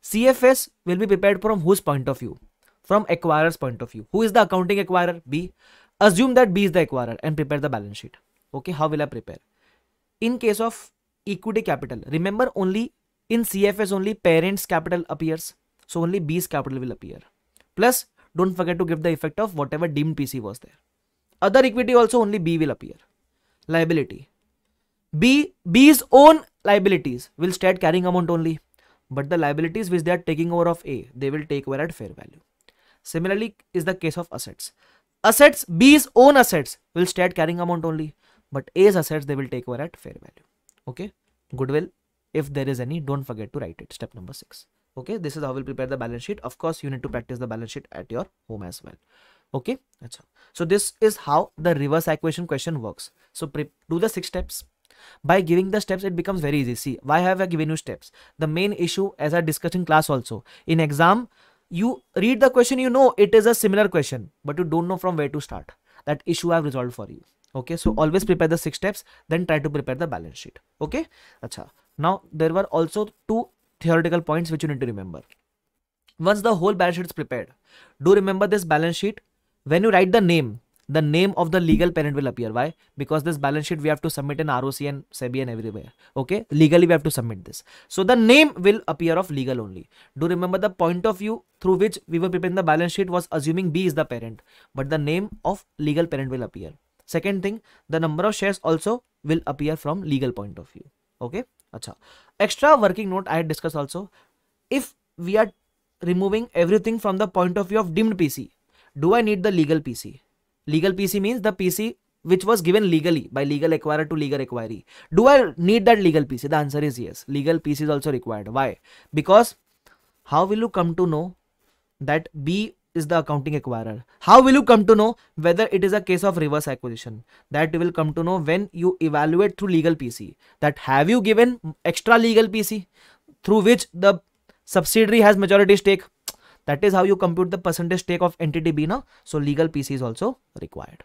CFS will be prepared from whose point of view? From acquirer's point of view. Who is the accounting acquirer? B. Assume that B is the acquirer and prepare the balance sheet. Okay, how will I prepare? In case of equity capital, remember only in CFS only parent's capital appears. So only B's capital will appear. Plus, don't forget to give the effect of whatever deemed PC was there. Other equity also only B will appear. Liability. B B's own liabilities will start carrying amount only. But the liabilities which they are taking over of A, they will take over at fair value. Similarly is the case of assets. Assets, B's own assets will start carrying amount only. But A's assets, they will take over at fair value. Okay. Goodwill, if there is any, don't forget to write it. Step number six okay this is how we'll prepare the balance sheet of course you need to practice the balance sheet at your home as well okay Achha. so this is how the reverse equation question works so do the six steps by giving the steps it becomes very easy see why have i given you steps the main issue as i discussed in class also in exam you read the question you know it is a similar question but you don't know from where to start that issue i've resolved for you okay so always prepare the six steps then try to prepare the balance sheet okay Achha. now there were also two theoretical points which you need to remember. Once the whole balance sheet is prepared, do remember this balance sheet. When you write the name, the name of the legal parent will appear. Why? Because this balance sheet we have to submit in ROC and SEBI and everywhere. Okay, legally we have to submit this. So the name will appear of legal only. Do remember the point of view through which we were preparing the balance sheet was assuming B is the parent, but the name of legal parent will appear. Second thing, the number of shares also will appear from legal point of view. Okay. अच्छा extra working note I discuss also if we are removing everything from the point of view of deemed P C do I need the legal P C legal P C means the P C which was given legally by legal acquire to legal acquiree do I need that legal P C the answer is yes legal P C is also required why because how will you come to know that B is the accounting acquirer. How will you come to know whether it is a case of reverse acquisition? That you will come to know when you evaluate through legal PC that have you given extra legal PC through which the subsidiary has majority stake. That is how you compute the percentage stake of entity B. Now, so legal PC is also required.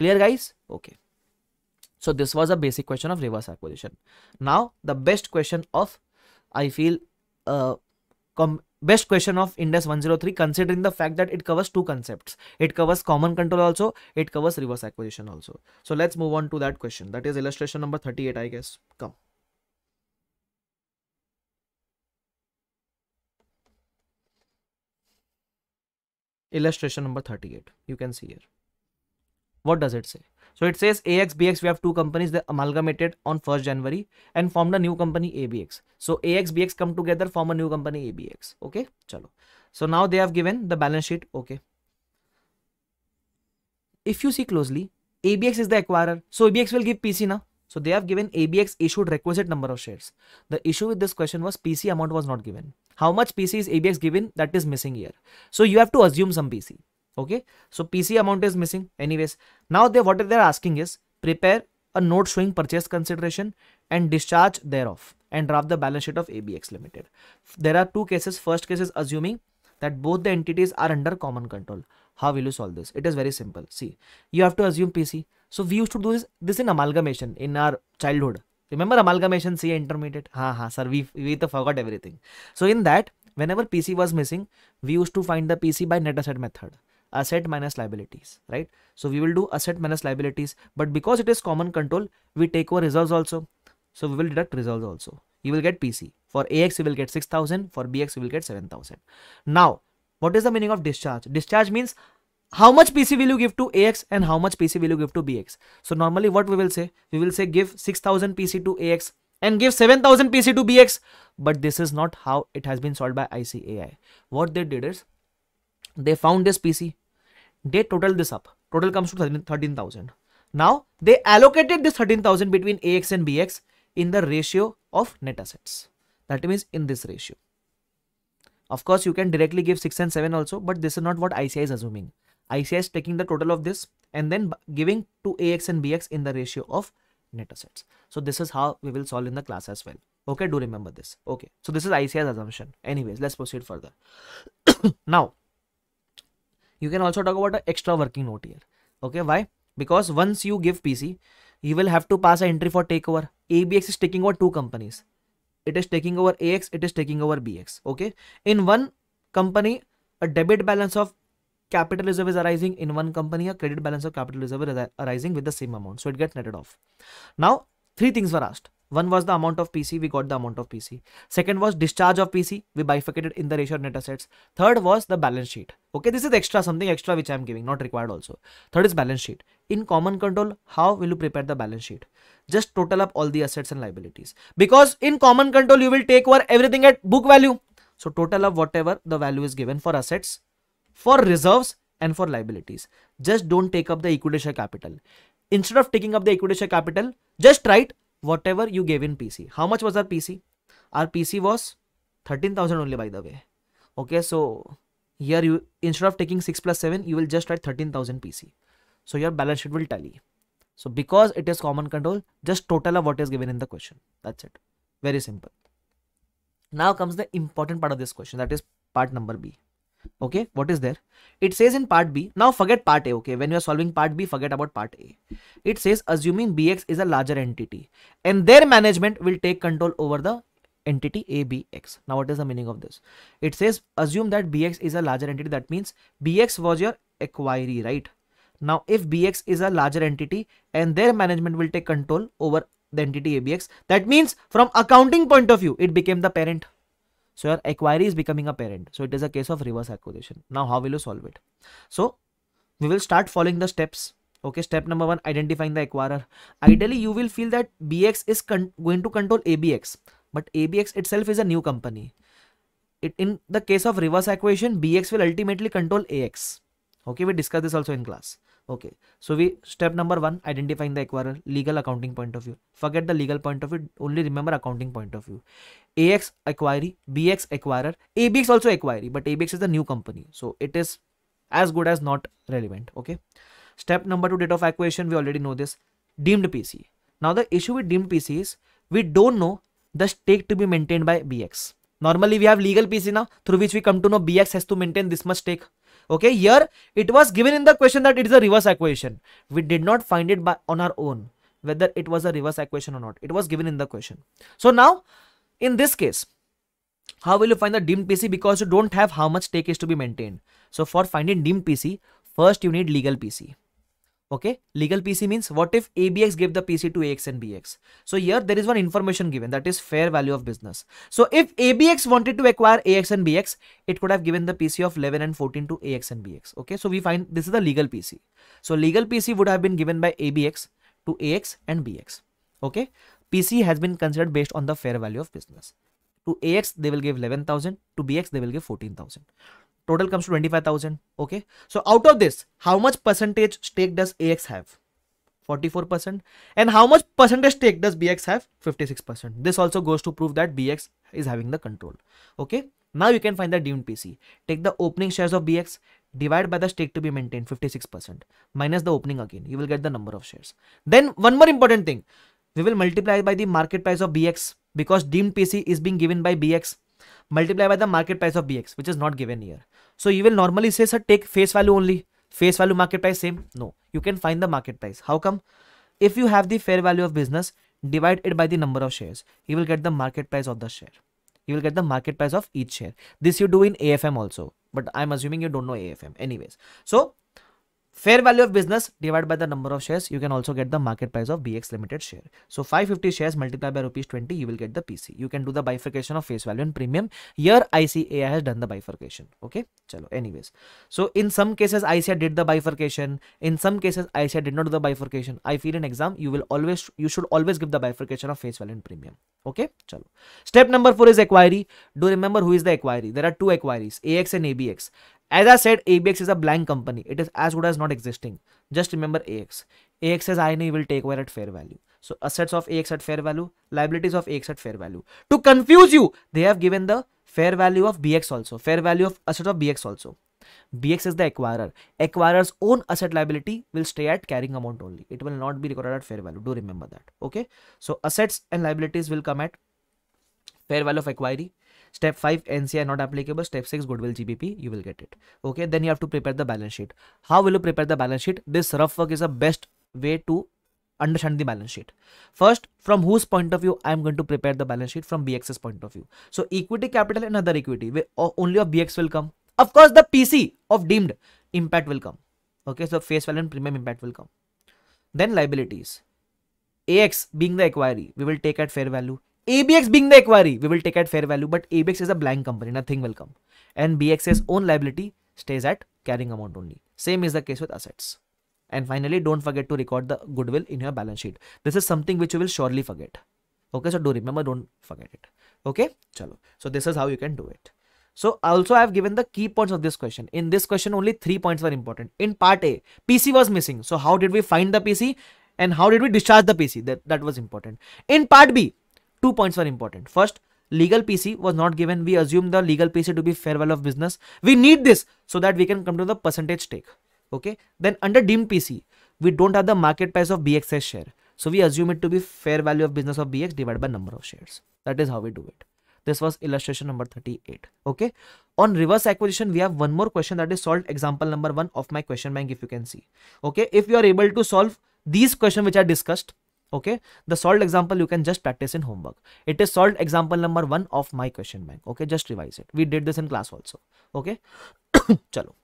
Clear guys? Okay. So this was a basic question of reverse acquisition. Now the best question of I feel uh, best question of Indus 103 considering the fact that it covers two concepts. It covers common control also, it covers reverse acquisition also. So let's move on to that question. That is illustration number 38 I guess. Come. Illustration number 38. You can see here. What does it say? So it says AX, BX, we have two companies that amalgamated on 1st January and formed a new company ABX. So AX, BX come together, form a new company ABX. Okay, chalo. So now they have given the balance sheet. Okay. If you see closely, ABX is the acquirer. So ABX will give PC now. So they have given ABX issued requisite number of shares. The issue with this question was PC amount was not given. How much PC is ABX given that is missing here. So you have to assume some PC okay so pc amount is missing anyways now they what they're asking is prepare a note showing purchase consideration and discharge thereof and draft the balance sheet of abx limited there are two cases first case is assuming that both the entities are under common control how will you solve this it is very simple see you have to assume pc so we used to do this this in amalgamation in our childhood remember amalgamation see intermediate ha ha sir we we forgot everything so in that whenever pc was missing we used to find the pc by net asset method asset minus liabilities, right? So we will do asset minus liabilities, but because it is common control, we take over reserves also. So we will deduct reserves also. You will get PC. For AX, you will get 6000. For BX, you will get 7000. Now, what is the meaning of discharge? Discharge means how much PC will you give to AX and how much PC will you give to BX. So normally what we will say, we will say give 6000 PC to AX and give 7000 PC to BX. But this is not how it has been solved by ICAI. What they did is they found this PC. They total this up. Total comes to 13,000. Now they allocated this 13,000 between AX and BX in the ratio of net assets. That means in this ratio. Of course, you can directly give 6 and 7 also, but this is not what ICI is assuming. ICI is taking the total of this and then giving to AX and BX in the ratio of net assets. So this is how we will solve in the class as well. Okay, do remember this. Okay, so this is ICI's assumption. Anyways, let's proceed further. now, you can also talk about an extra working note here okay why because once you give pc you will have to pass an entry for takeover abx is taking over two companies it is taking over ax it is taking over bx okay in one company a debit balance of capital reserve is arising in one company a credit balance of capital reserve is arising with the same amount so it gets netted off now three things were asked one was the amount of PC, we got the amount of PC. Second was discharge of PC, we bifurcated in the ratio of net assets. Third was the balance sheet. Okay, this is extra, something extra which I am giving, not required also. Third is balance sheet. In common control, how will you prepare the balance sheet? Just total up all the assets and liabilities. Because in common control, you will take over everything at book value. So total up whatever the value is given for assets, for reserves and for liabilities. Just don't take up the equity share capital. Instead of taking up the equity share capital, just write whatever you gave in PC. How much was our PC? Our PC was 13,000 only by the way. Okay, so here you instead of taking 6 plus 7, you will just write 13,000 PC. So your balance sheet will tally. So because it is common control, just total of what is given in the question. That's it. Very simple. Now comes the important part of this question that is part number B okay what is there it says in part b now forget part a okay when you are solving part b forget about part a it says assuming bx is a larger entity and their management will take control over the entity abx now what is the meaning of this it says assume that bx is a larger entity that means bx was your acquiree right now if bx is a larger entity and their management will take control over the entity abx that means from accounting point of view it became the parent so your acquirer is becoming a parent. So it is a case of reverse acquisition. Now how will you solve it? So we will start following the steps. Okay, step number one, identifying the acquirer. Ideally, you will feel that BX is going to control ABX, but ABX itself is a new company. It, in the case of reverse acquisition, BX will ultimately control AX. Okay, we discussed this also in class okay so we step number one identifying the acquirer legal accounting point of view forget the legal point of view only remember accounting point of view ax acquiree bx acquirer abx also acquiree but abx is the new company so it is as good as not relevant okay step number two date of acquisition we already know this deemed pc now the issue with deemed pc is we don't know the stake to be maintained by bx normally we have legal pc now through which we come to know bx has to maintain this much stake okay here it was given in the question that it is a reverse equation we did not find it by on our own whether it was a reverse equation or not it was given in the question so now in this case how will you find the dim pc because you don't have how much take is to be maintained so for finding dim pc first you need legal pc Okay, legal PC means what if ABX gave the PC to AX and BX? So here there is one information given that is fair value of business. So if ABX wanted to acquire AX and BX, it could have given the PC of 11 and 14 to AX and BX. Okay, so we find this is the legal PC. So legal PC would have been given by ABX to AX and BX. Okay, PC has been considered based on the fair value of business. To AX they will give 11,000, to BX they will give 14,000 total comes to 25000 okay so out of this how much percentage stake does ax have 44% and how much percentage stake does bx have 56% this also goes to prove that bx is having the control okay now you can find the deemed pc take the opening shares of bx divide by the stake to be maintained 56% minus the opening again you will get the number of shares then one more important thing we will multiply by the market price of bx because deemed pc is being given by bx multiply by the market price of bx which is not given here so you will normally say sir take face value only face value market price same no you can find the market price how come if you have the fair value of business divide it by the number of shares you will get the market price of the share you will get the market price of each share this you do in afm also but i'm assuming you don't know afm anyways so fair value of business divided by the number of shares you can also get the market price of bx limited share so 550 shares multiplied by rupees 20 you will get the pc you can do the bifurcation of face value and premium here icai has done the bifurcation okay chalo anyways so in some cases ici did the bifurcation in some cases ici did not do the bifurcation i feel in exam you will always you should always give the bifurcation of face value and premium okay chalo step number 4 is acquiry do remember who is the acquiry there are two acquiries ax and abx as I said, ABX is a blank company. It is as good as not existing. Just remember AX. AX says INE will take over at fair value. So assets of AX at fair value, liabilities of AX at fair value. To confuse you, they have given the fair value of BX also. Fair value of assets of BX also. BX is the acquirer. Acquirer's own asset liability will stay at carrying amount only. It will not be recorded at fair value. Do remember that. Okay. So assets and liabilities will come at fair value of acquiree Step 5 NCI not applicable. Step 6 goodwill GBP you will get it. Okay. Then you have to prepare the balance sheet. How will you prepare the balance sheet? This rough work is the best way to understand the balance sheet. First, from whose point of view I am going to prepare the balance sheet from BX's point of view. So equity capital and other equity only of BX will come. Of course, the PC of deemed impact will come. Okay, so face value and premium impact will come. Then liabilities. AX being the acquiree, we will take at fair value. ABX being the acquiree, we will take at fair value, but ABX is a blank company, nothing will come. And BX's own liability stays at carrying amount only. Same is the case with assets. And finally, don't forget to record the goodwill in your balance sheet. This is something which you will surely forget. Okay, so do remember, don't forget it. Okay, chalo. So this is how you can do it. So also I have given the key points of this question. In this question, only three points were important. In part A, PC was missing. So how did we find the PC? And how did we discharge the PC? That, that was important. In part B, two points were important. First, legal PC was not given. We assume the legal PC to be fair value of business. We need this so that we can come to the percentage take. Okay. Then under dim PC, we don't have the market price of BXS share. So we assume it to be fair value of business of BX divided by number of shares. That is how we do it. This was illustration number 38. Okay. On reverse acquisition, we have one more question that is solved example number one of my question bank if you can see. Okay. If you are able to solve these questions which are discussed, okay the solved example you can just practice in homework it is solved example number one of my question bank okay just revise it we did this in class also okay chalo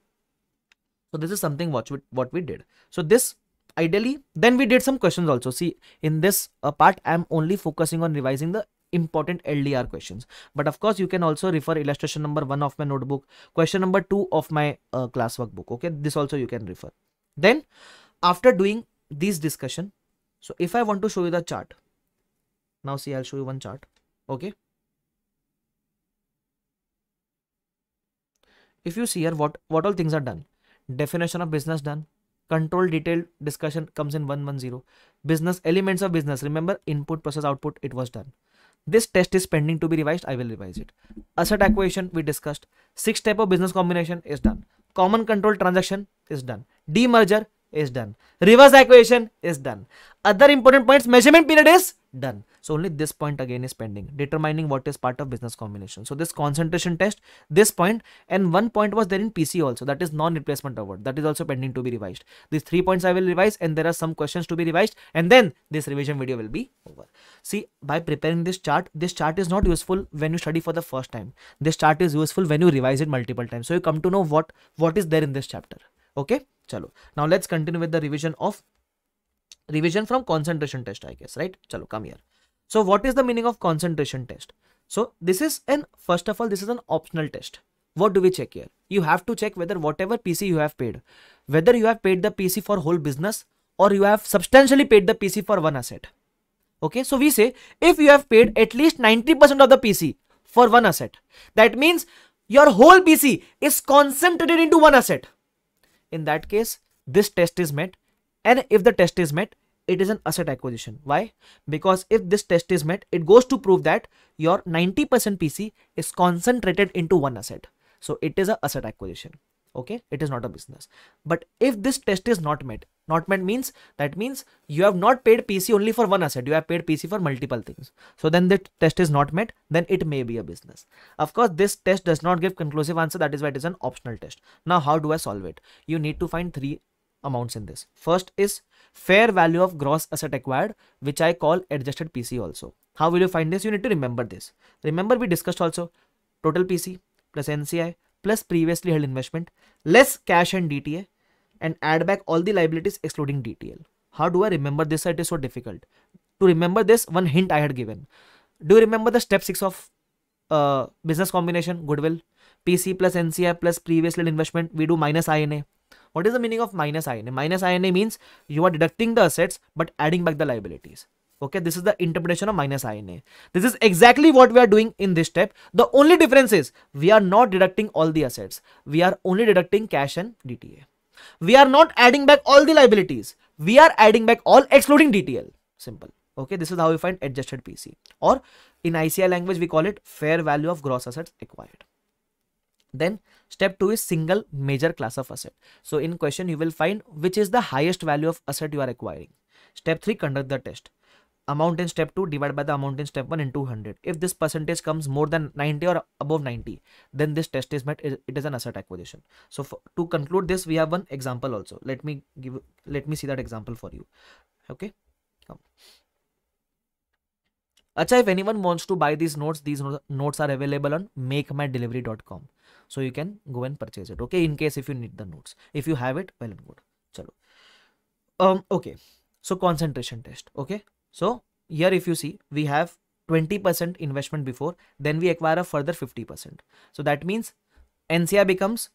so this is something Watch what we did so this ideally then we did some questions also see in this uh, part i am only focusing on revising the important ldr questions but of course you can also refer illustration number one of my notebook question number two of my uh, class workbook okay this also you can refer then after doing this discussion so if I want to show you the chart, now see I'll show you one chart, okay. If you see here what, what all things are done, definition of business done, control detailed discussion comes in 110, business elements of business, remember input process output it was done. This test is pending to be revised, I will revise it. Asset acquisition we discussed, six type of business combination is done, common control transaction is done, demerger is done. Reverse equation is done. Other important points, measurement period is done. So only this point again is pending, determining what is part of business combination. So this concentration test, this point and one point was there in PC also that is non-replacement award that is also pending to be revised. These three points I will revise and there are some questions to be revised and then this revision video will be over. See by preparing this chart, this chart is not useful when you study for the first time. This chart is useful when you revise it multiple times. So you come to know what, what is there in this chapter. Okay. Now let's continue with the revision of revision from concentration test. I guess right. चलो कम so what is the meaning of concentration test so this is an first of all this is an optional test what do we check here you have to check whether whatever pc you have paid whether you have paid the pc for whole business or you have substantially paid the pc for one asset okay so we say if you have paid at least 90% of the pc for one asset that means your whole pc is concentrated into one asset in that case this test is met and if the test is met it is an asset acquisition why because if this test is met it goes to prove that your 90% pc is concentrated into one asset so it is an asset acquisition okay it is not a business but if this test is not met not meant means that means you have not paid PC only for one asset. You have paid PC for multiple things. So then the test is not met. Then it may be a business. Of course, this test does not give conclusive answer. That is why it is an optional test. Now, how do I solve it? You need to find three amounts in this. First is fair value of gross asset acquired, which I call adjusted PC also. How will you find this? You need to remember this. Remember we discussed also total PC plus NCI plus previously held investment less cash and DTA and add back all the liabilities excluding DTL. How do I remember this? It is so difficult. To remember this, one hint I had given. Do you remember the step 6 of uh, business combination? Goodwill. PC plus NCI plus previously investment. We do minus INA. What is the meaning of minus INA? Minus INA means you are deducting the assets but adding back the liabilities. Okay, this is the interpretation of minus INA. This is exactly what we are doing in this step. The only difference is we are not deducting all the assets. We are only deducting cash and DTA we are not adding back all the liabilities. We are adding back all excluding DTL. Simple. Okay, this is how we find adjusted PC or in ICI language, we call it fair value of gross assets acquired. Then step two is single major class of asset. So in question, you will find which is the highest value of asset you are acquiring. Step three, conduct the test amount in step 2 divided by the amount in step 1 into 100. If this percentage comes more than 90 or above 90, then this test is met. It is an asset acquisition. So for, to conclude this, we have one example also. Let me give, let me see that example for you. Okay. Come. Acha, if anyone wants to buy these notes, these notes are available on makemydelivery.com. So you can go and purchase it. Okay. In case if you need the notes, if you have it, well and good. Chalo. Um, okay. So concentration test. Okay. So here if you see, we have 20% investment before, then we acquire a further 50%. So that means NCI becomes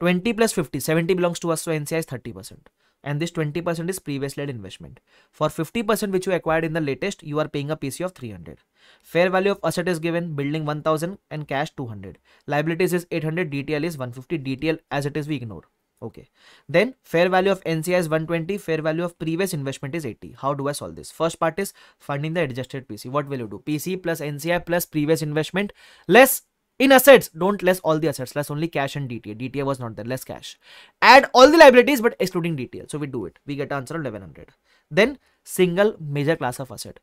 20 plus 50, 70 belongs to us, so NCI is 30%. And this 20% is previous led investment. For 50% which you acquired in the latest, you are paying a PC of 300. Fair value of asset is given, building 1000 and cash 200. Liabilities is 800, DTL is 150, DTL as it is we ignore. Okay. Then fair value of NCI is 120, fair value of previous investment is 80. How do I solve this? First part is finding the adjusted PC. What will you do? PC plus NCI plus previous investment less in assets, don't less all the assets, less only cash and DTA. DTA was not there, less cash. Add all the liabilities but excluding DTA. So we do it. We get answer 1100. Then single major class of asset.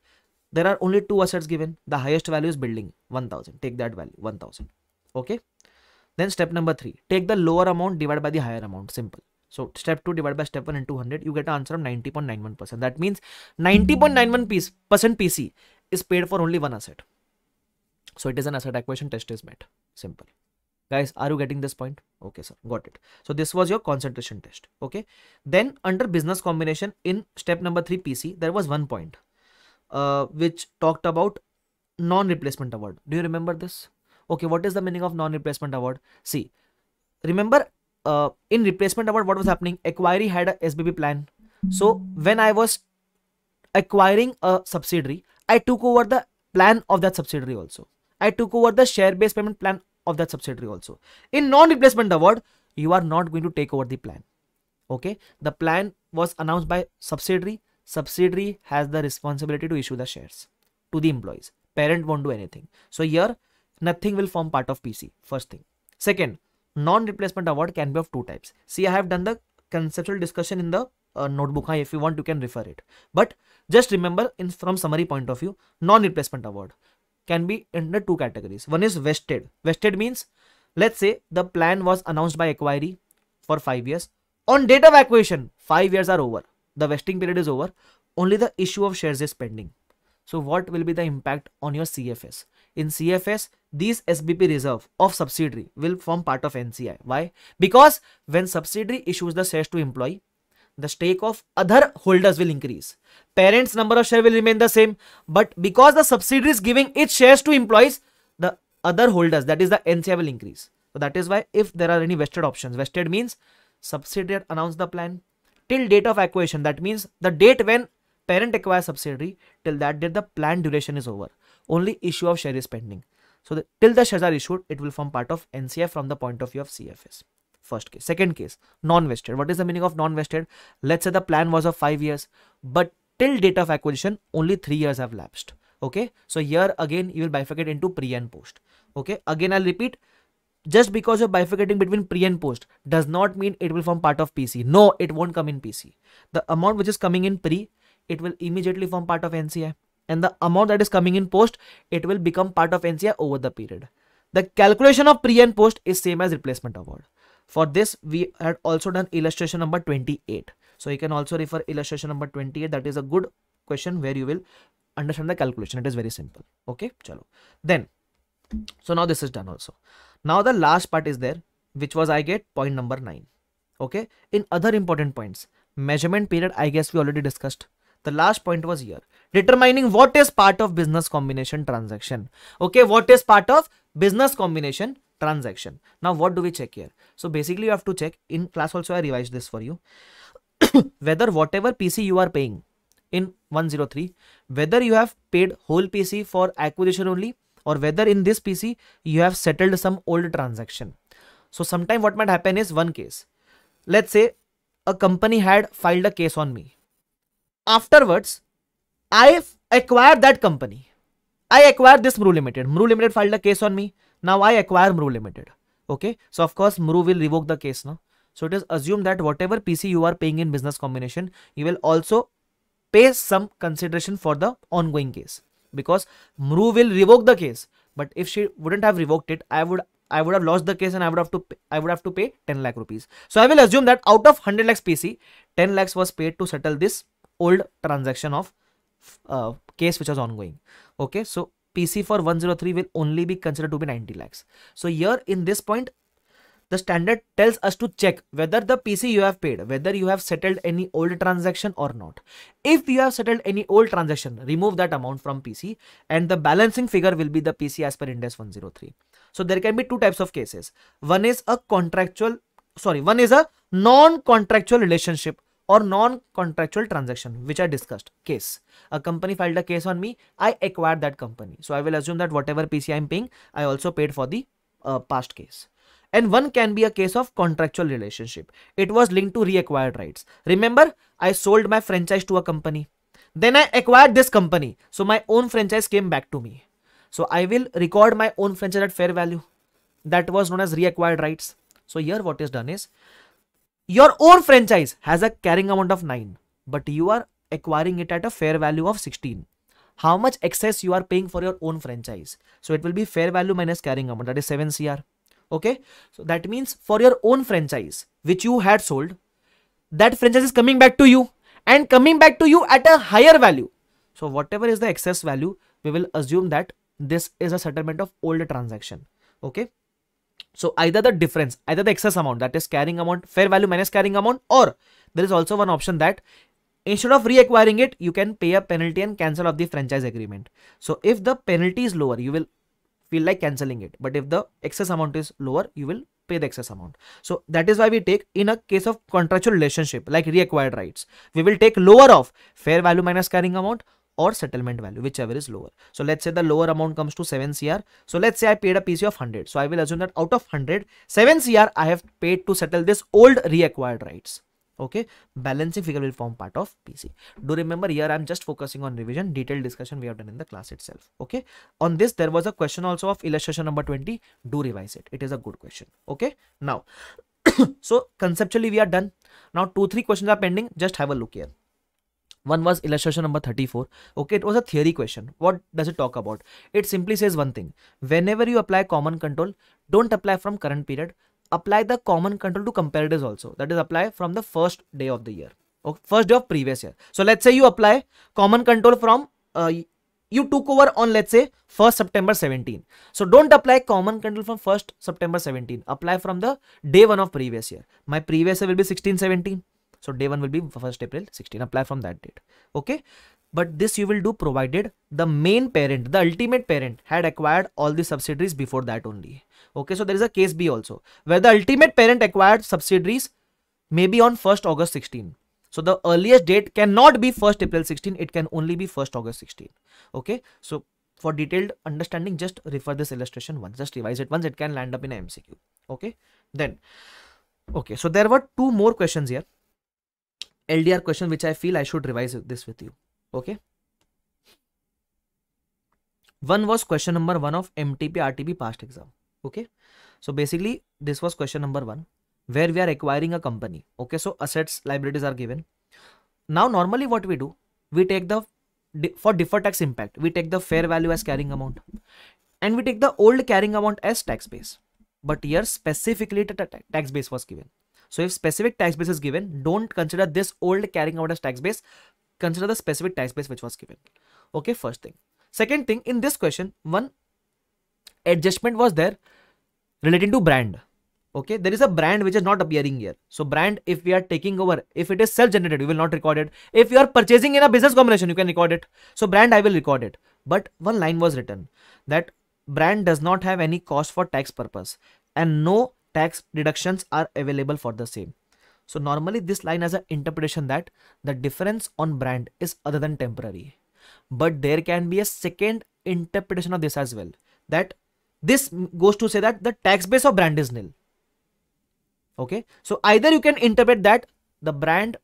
There are only two assets given. The highest value is building 1000. Take that value 1000. Okay. Then step number three, take the lower amount divided by the higher amount. Simple. So step 2 divided by step 1 and 200, you get an answer of 90.91%. That means 90.91% PC is paid for only one asset. So it is an asset acquisition test is met. Simple. Guys, are you getting this point? Okay, sir. Got it. So this was your concentration test. Okay. Then under business combination in step number 3 PC, there was one point uh, which talked about non-replacement award. Do you remember this? okay what is the meaning of non-replacement award see remember uh, in replacement award what was happening acquiree had a sbb plan so when i was acquiring a subsidiary i took over the plan of that subsidiary also i took over the share based payment plan of that subsidiary also in non-replacement award you are not going to take over the plan okay the plan was announced by subsidiary subsidiary has the responsibility to issue the shares to the employees parent won't do anything so here nothing will form part of PC. First thing. Second, non-replacement award can be of two types. See, I have done the conceptual discussion in the uh, notebook. If you want, you can refer it. But just remember, in from summary point of view, non-replacement award can be under two categories. One is vested. Vested means, let's say the plan was announced by acquiree for five years. On date of acquisition, five years are over. The vesting period is over. Only the issue of shares is pending. So what will be the impact on your CFS? in CFS, this SBP reserve of subsidiary will form part of NCI. Why? Because when subsidiary issues the shares to employee, the stake of other holders will increase. Parents number of share will remain the same, but because the subsidiary is giving its shares to employees, the other holders, that is the NCI will increase. So that is why if there are any vested options, vested means subsidiary announced the plan till date of acquisition. That means the date when parent acquires subsidiary till that date the plan duration is over only issue of share is pending. So the, till the shares are issued, it will form part of NCF from the point of view of CFS. First case. Second case, non-vested. What is the meaning of non-vested? Let's say the plan was of 5 years, but till date of acquisition, only 3 years have lapsed. Okay. So here again, you will bifurcate into pre and post. Okay. Again, I'll repeat. Just because you're bifurcating between pre and post does not mean it will form part of PC. No, it won't come in PC. The amount which is coming in pre, it will immediately form part of NCI and the amount that is coming in post, it will become part of NCI over the period. The calculation of pre and post is same as replacement award. For this, we had also done illustration number 28. So you can also refer illustration number 28. That is a good question where you will understand the calculation. It is very simple. Okay, chalo. Then, so now this is done also. Now the last part is there, which was I get point number 9. Okay, in other important points, measurement period, I guess we already discussed. The last point was here determining what is part of business combination transaction. Okay, what is part of business combination transaction. Now, what do we check here? So basically you have to check in class also I revised this for you. whether whatever PC you are paying in 103, whether you have paid whole PC for acquisition only or whether in this PC you have settled some old transaction. So sometime what might happen is one case. Let's say a company had filed a case on me. Afterwards, I acquired that company. I acquired this Mru Limited. Mru Limited filed a case on me. Now I acquire Mru Limited. Okay. So of course Mru will revoke the case now. So it is assumed that whatever PC you are paying in business combination, you will also pay some consideration for the ongoing case because Mru will revoke the case. But if she wouldn't have revoked it, I would I would have lost the case and I would have to pay, I would have to pay 10 lakh rupees. So I will assume that out of 100 lakhs PC, 10 lakhs was paid to settle this old transaction of uh, case which was ongoing okay so pc for 103 will only be considered to be 90 lakhs so here in this point the standard tells us to check whether the PC you have paid, whether you have settled any old transaction or not. If you have settled any old transaction, remove that amount from PC and the balancing figure will be the PC as per Index 103. So there can be two types of cases. One is a contractual, sorry, one is a non-contractual relationship or non-contractual transaction which I discussed. Case. A company filed a case on me. I acquired that company. So I will assume that whatever PC I'm paying, I also paid for the uh, past case. And one can be a case of contractual relationship. It was linked to reacquired rights. Remember, I sold my franchise to a company. Then I acquired this company. So my own franchise came back to me. So I will record my own franchise at fair value. That was known as reacquired rights. So here what is done is your own franchise has a carrying amount of 9, but you are acquiring it at a fair value of 16. How much excess you are paying for your own franchise? So it will be fair value minus carrying amount, that is 7 CR. Okay, so that means for your own franchise, which you had sold, that franchise is coming back to you and coming back to you at a higher value. So whatever is the excess value, we will assume that this is a settlement of old transaction. Okay. So either the difference, either the excess amount that is carrying amount, fair value minus carrying amount or there is also one option that instead of reacquiring it, you can pay a penalty and cancel of the franchise agreement. So if the penalty is lower, you will feel like cancelling it. But if the excess amount is lower, you will pay the excess amount. So that is why we take in a case of contractual relationship like reacquired rights, we will take lower of fair value minus carrying amount or settlement value, whichever is lower. So let's say the lower amount comes to 7 CR. So let's say I paid a PC of 100. So I will assume that out of 100, 7 CR I have paid to settle this old reacquired rights. Okay, balancing figure will form part of PC. Do remember here I am just focusing on revision, detailed discussion we have done in the class itself. Okay, on this there was a question also of illustration number 20. Do revise it. It is a good question. Okay, now so conceptually we are done. Now two, three questions are pending. Just have a look here. One was illustration number 34. Okay, it was a theory question. What does it talk about? It simply says one thing. Whenever you apply common control, don't apply from current period. Apply the common control to comparatives also. That is apply from the first day of the year. Okay, first day of previous year. So let's say you apply common control from, uh, you took over on let's say 1st September 17. So don't apply common control from 1st September 17. Apply from the day one of previous year. My previous year will be 16, 17. So day one will be 1st April 16. Apply from that date. Okay. But this you will do provided the main parent, the ultimate parent had acquired all the subsidiaries before that only. Okay. So there is a case B also where the ultimate parent acquired subsidiaries maybe on 1st August 16. So the earliest date cannot be 1st April 16. It can only be 1st August 16. Okay. So for detailed understanding, just refer this illustration once, just revise it once. It can land up in MCQ. Okay. Then, okay. So there were two more questions here. LDR question which I feel I should revise this with you. Okay. One was question number one of MTP RTP past exam. Okay. So basically this was question number one where we are acquiring a company. Okay. So assets, liabilities are given. Now normally what we do, we take the for deferred tax impact, we take the fair value as carrying amount and we take the old carrying amount as tax base. But here specifically the tax base was given. So if specific tax base is given, don't consider this old carrying out as tax base. Consider the specific tax base which was given. Okay, first thing. Second thing, in this question, one adjustment was there relating to brand. Okay, there is a brand which is not appearing here. So brand, if we are taking over, if it is self-generated, we will not record it. If you are purchasing in a business combination, you can record it. So brand, I will record it. But one line was written that brand does not have any cost for tax purpose and no tax deductions are available for the same. So normally this line has an interpretation that the difference on brand is other than temporary. But there can be a second interpretation of this as well that this goes to say that the tax base of brand is nil. Okay, so either you can interpret that the brand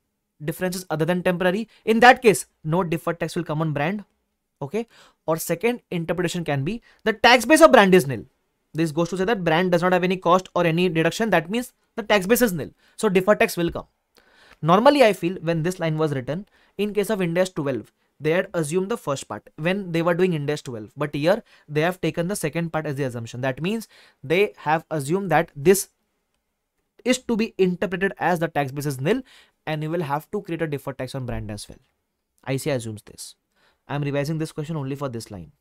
difference is other than temporary. In that case, no deferred tax will come on brand. Okay, or second interpretation can be the tax base of brand is nil this goes to say that brand does not have any cost or any deduction. That means the tax base is nil. So deferred tax will come. Normally, I feel when this line was written, in case of Index 12, they had assumed the first part when they were doing Index 12. But here they have taken the second part as the assumption. That means they have assumed that this is to be interpreted as the tax base is nil and you will have to create a deferred tax on brand as well. ICI assumes this. I am revising this question only for this line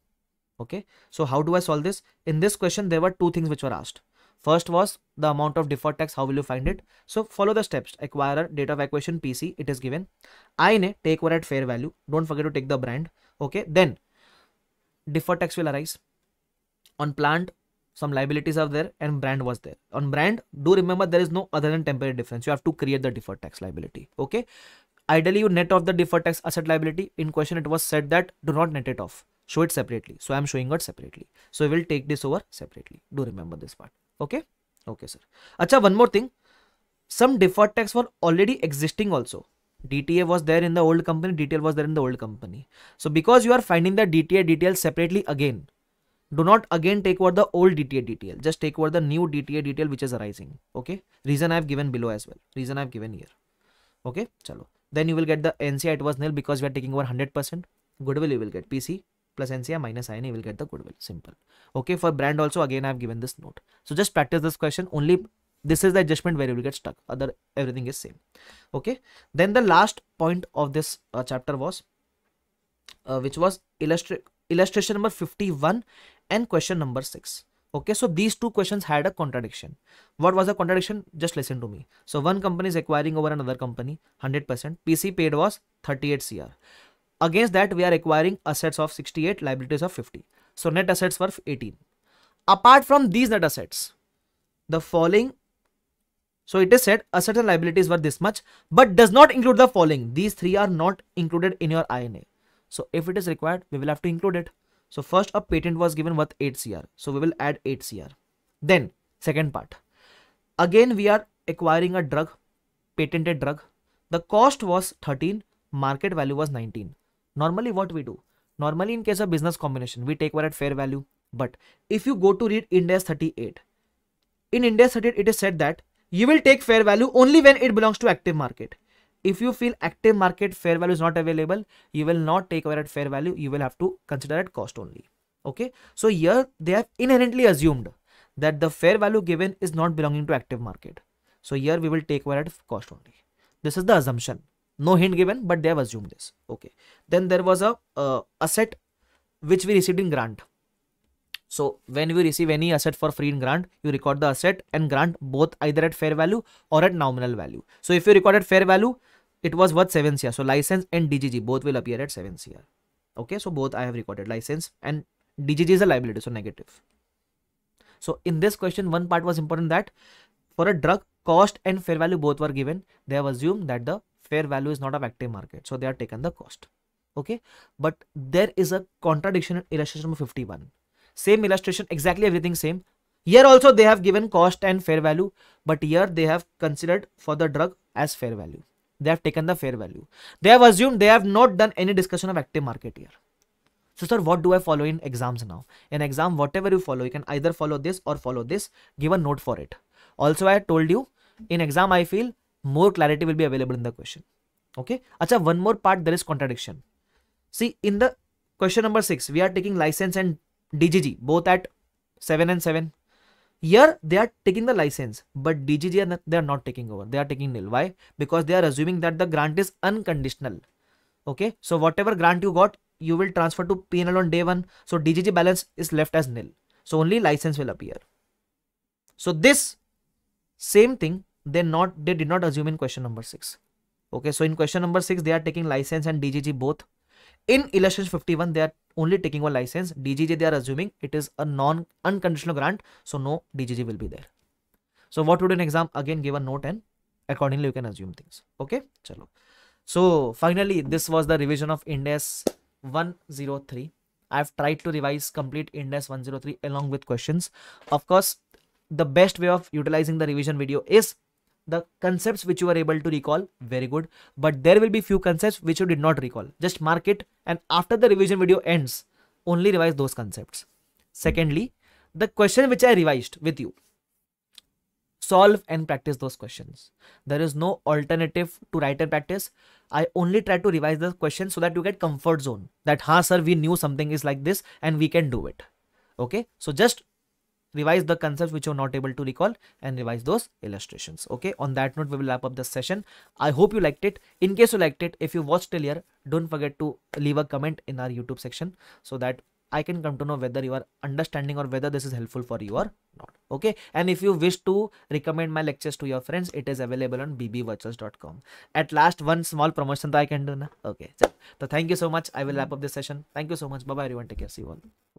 okay so how do i solve this in this question there were two things which were asked first was the amount of deferred tax how will you find it so follow the steps acquirer date of acquisition pc it is given i ne take what at fair value don't forget to take the brand okay then deferred tax will arise on plant some liabilities are there and brand was there on brand do remember there is no other than temporary difference you have to create the deferred tax liability okay ideally you net off the deferred tax asset liability in question it was said that do not net it off show it separately so i'm showing it separately so we'll take this over separately do remember this part okay okay sir acha one more thing some deferred tax were already existing also DTA was there in the old company, DTL was there in the old company. So because you are finding the DTA, DTL separately again, do not again take over the old DTA DTL. Just take over the new DTA DTL which is arising. Okay. Reason I have given below as well. Reason I have given here. Okay. Chalo. Then you will get the NCI it was nil because we are taking over 100%. Goodwill you will get. PC plus NCR minus INA will get the goodwill. Simple. Okay, for brand also again I have given this note. So just practice this question. Only this is the adjustment where you will get stuck. Other everything is same. Okay. Then the last point of this uh, chapter was, uh, which was illustrate illustration number 51 and question number 6 okay so these two questions had a contradiction what was the contradiction just listen to me so one company is acquiring over another company 100% pc paid was 38 cr Against that, we are acquiring assets of 68, liabilities of 50. So net assets were 18. Apart from these net assets, the following so it is said assets and liabilities were this much, but does not include the following. These three are not included in your INA. So if it is required, we will have to include it. So first a patent was given worth 8 CR. So we will add 8 CR. Then second part. Again, we are acquiring a drug, patented drug. The cost was 13, market value was 19. Normally what we do? Normally in case of business combination, we take what at fair value. But if you go to read Index 38, in Index 38 it is said that you will take fair value only when it belongs to active market. If you feel active market fair value is not available, you will not take over at fair value. You will have to consider at cost only. Okay. So here they have inherently assumed that the fair value given is not belonging to active market. So here we will take over at cost only. This is the assumption no hint given but they have assumed this okay then there was a uh, asset which we received in grant so when you receive any asset for free in grant, you record the asset and grant both either at fair value or at nominal value. So if you record at fair value, it was worth 7 CR. So license and DGG both will appear at 7 CR. Okay, so both I have recorded license and DGG is a liability, so negative. So in this question, one part was important that for a drug, cost and fair value both were given. They have assumed that the fair value is not a active market so they are taken the cost okay but there is a contradiction in illustration number 51 same illustration exactly everything same here also they have given cost and fair value but here they have considered for the drug as fair value they have taken the fair value they have assumed they have not done any discussion of active market here so sir what do i follow in exams now in exam whatever you follow you can either follow this or follow this give a note for it also i told you in exam i feel more clarity will be available in the question okay acha one more part there is contradiction see in the question number 6 we are taking license and dgg both at 7 and 7 here they are taking the license but dgg and they are not taking over they are taking nil why because they are assuming that the grant is unconditional okay so whatever grant you got you will transfer to pnl on day 1 so dgg balance is left as nil so only license will appear so this same thing they not they did not assume in question number 6 okay so in question number 6 they are taking license and dgg both in illustration 51 they are only taking a license dgg they are assuming it is a non unconditional grant so no dgg will be there so what would an exam again give a note and accordingly you can assume things okay chalo so finally this was the revision of index 103 i've tried to revise complete index 103 along with questions of course the best way of utilizing the revision video is the concepts which you were able to recall very good but there will be few concepts which you did not recall just mark it and after the revision video ends only revise those concepts secondly the question which i revised with you solve and practice those questions there is no alternative to write and practice i only try to revise the question so that you get comfort zone that ha sir we knew something is like this and we can do it okay so just revise the concepts which you're not able to recall and revise those illustrations okay on that note we will wrap up the session i hope you liked it in case you liked it if you watched till here don't forget to leave a comment in our youtube section so that i can come to know whether you are understanding or whether this is helpful for you or not okay and if you wish to recommend my lectures to your friends it is available on bbvirtuals.com at last one small promotion that i can do na okay so thank you so much i will wrap up this session thank you so much bye bye everyone take care see you all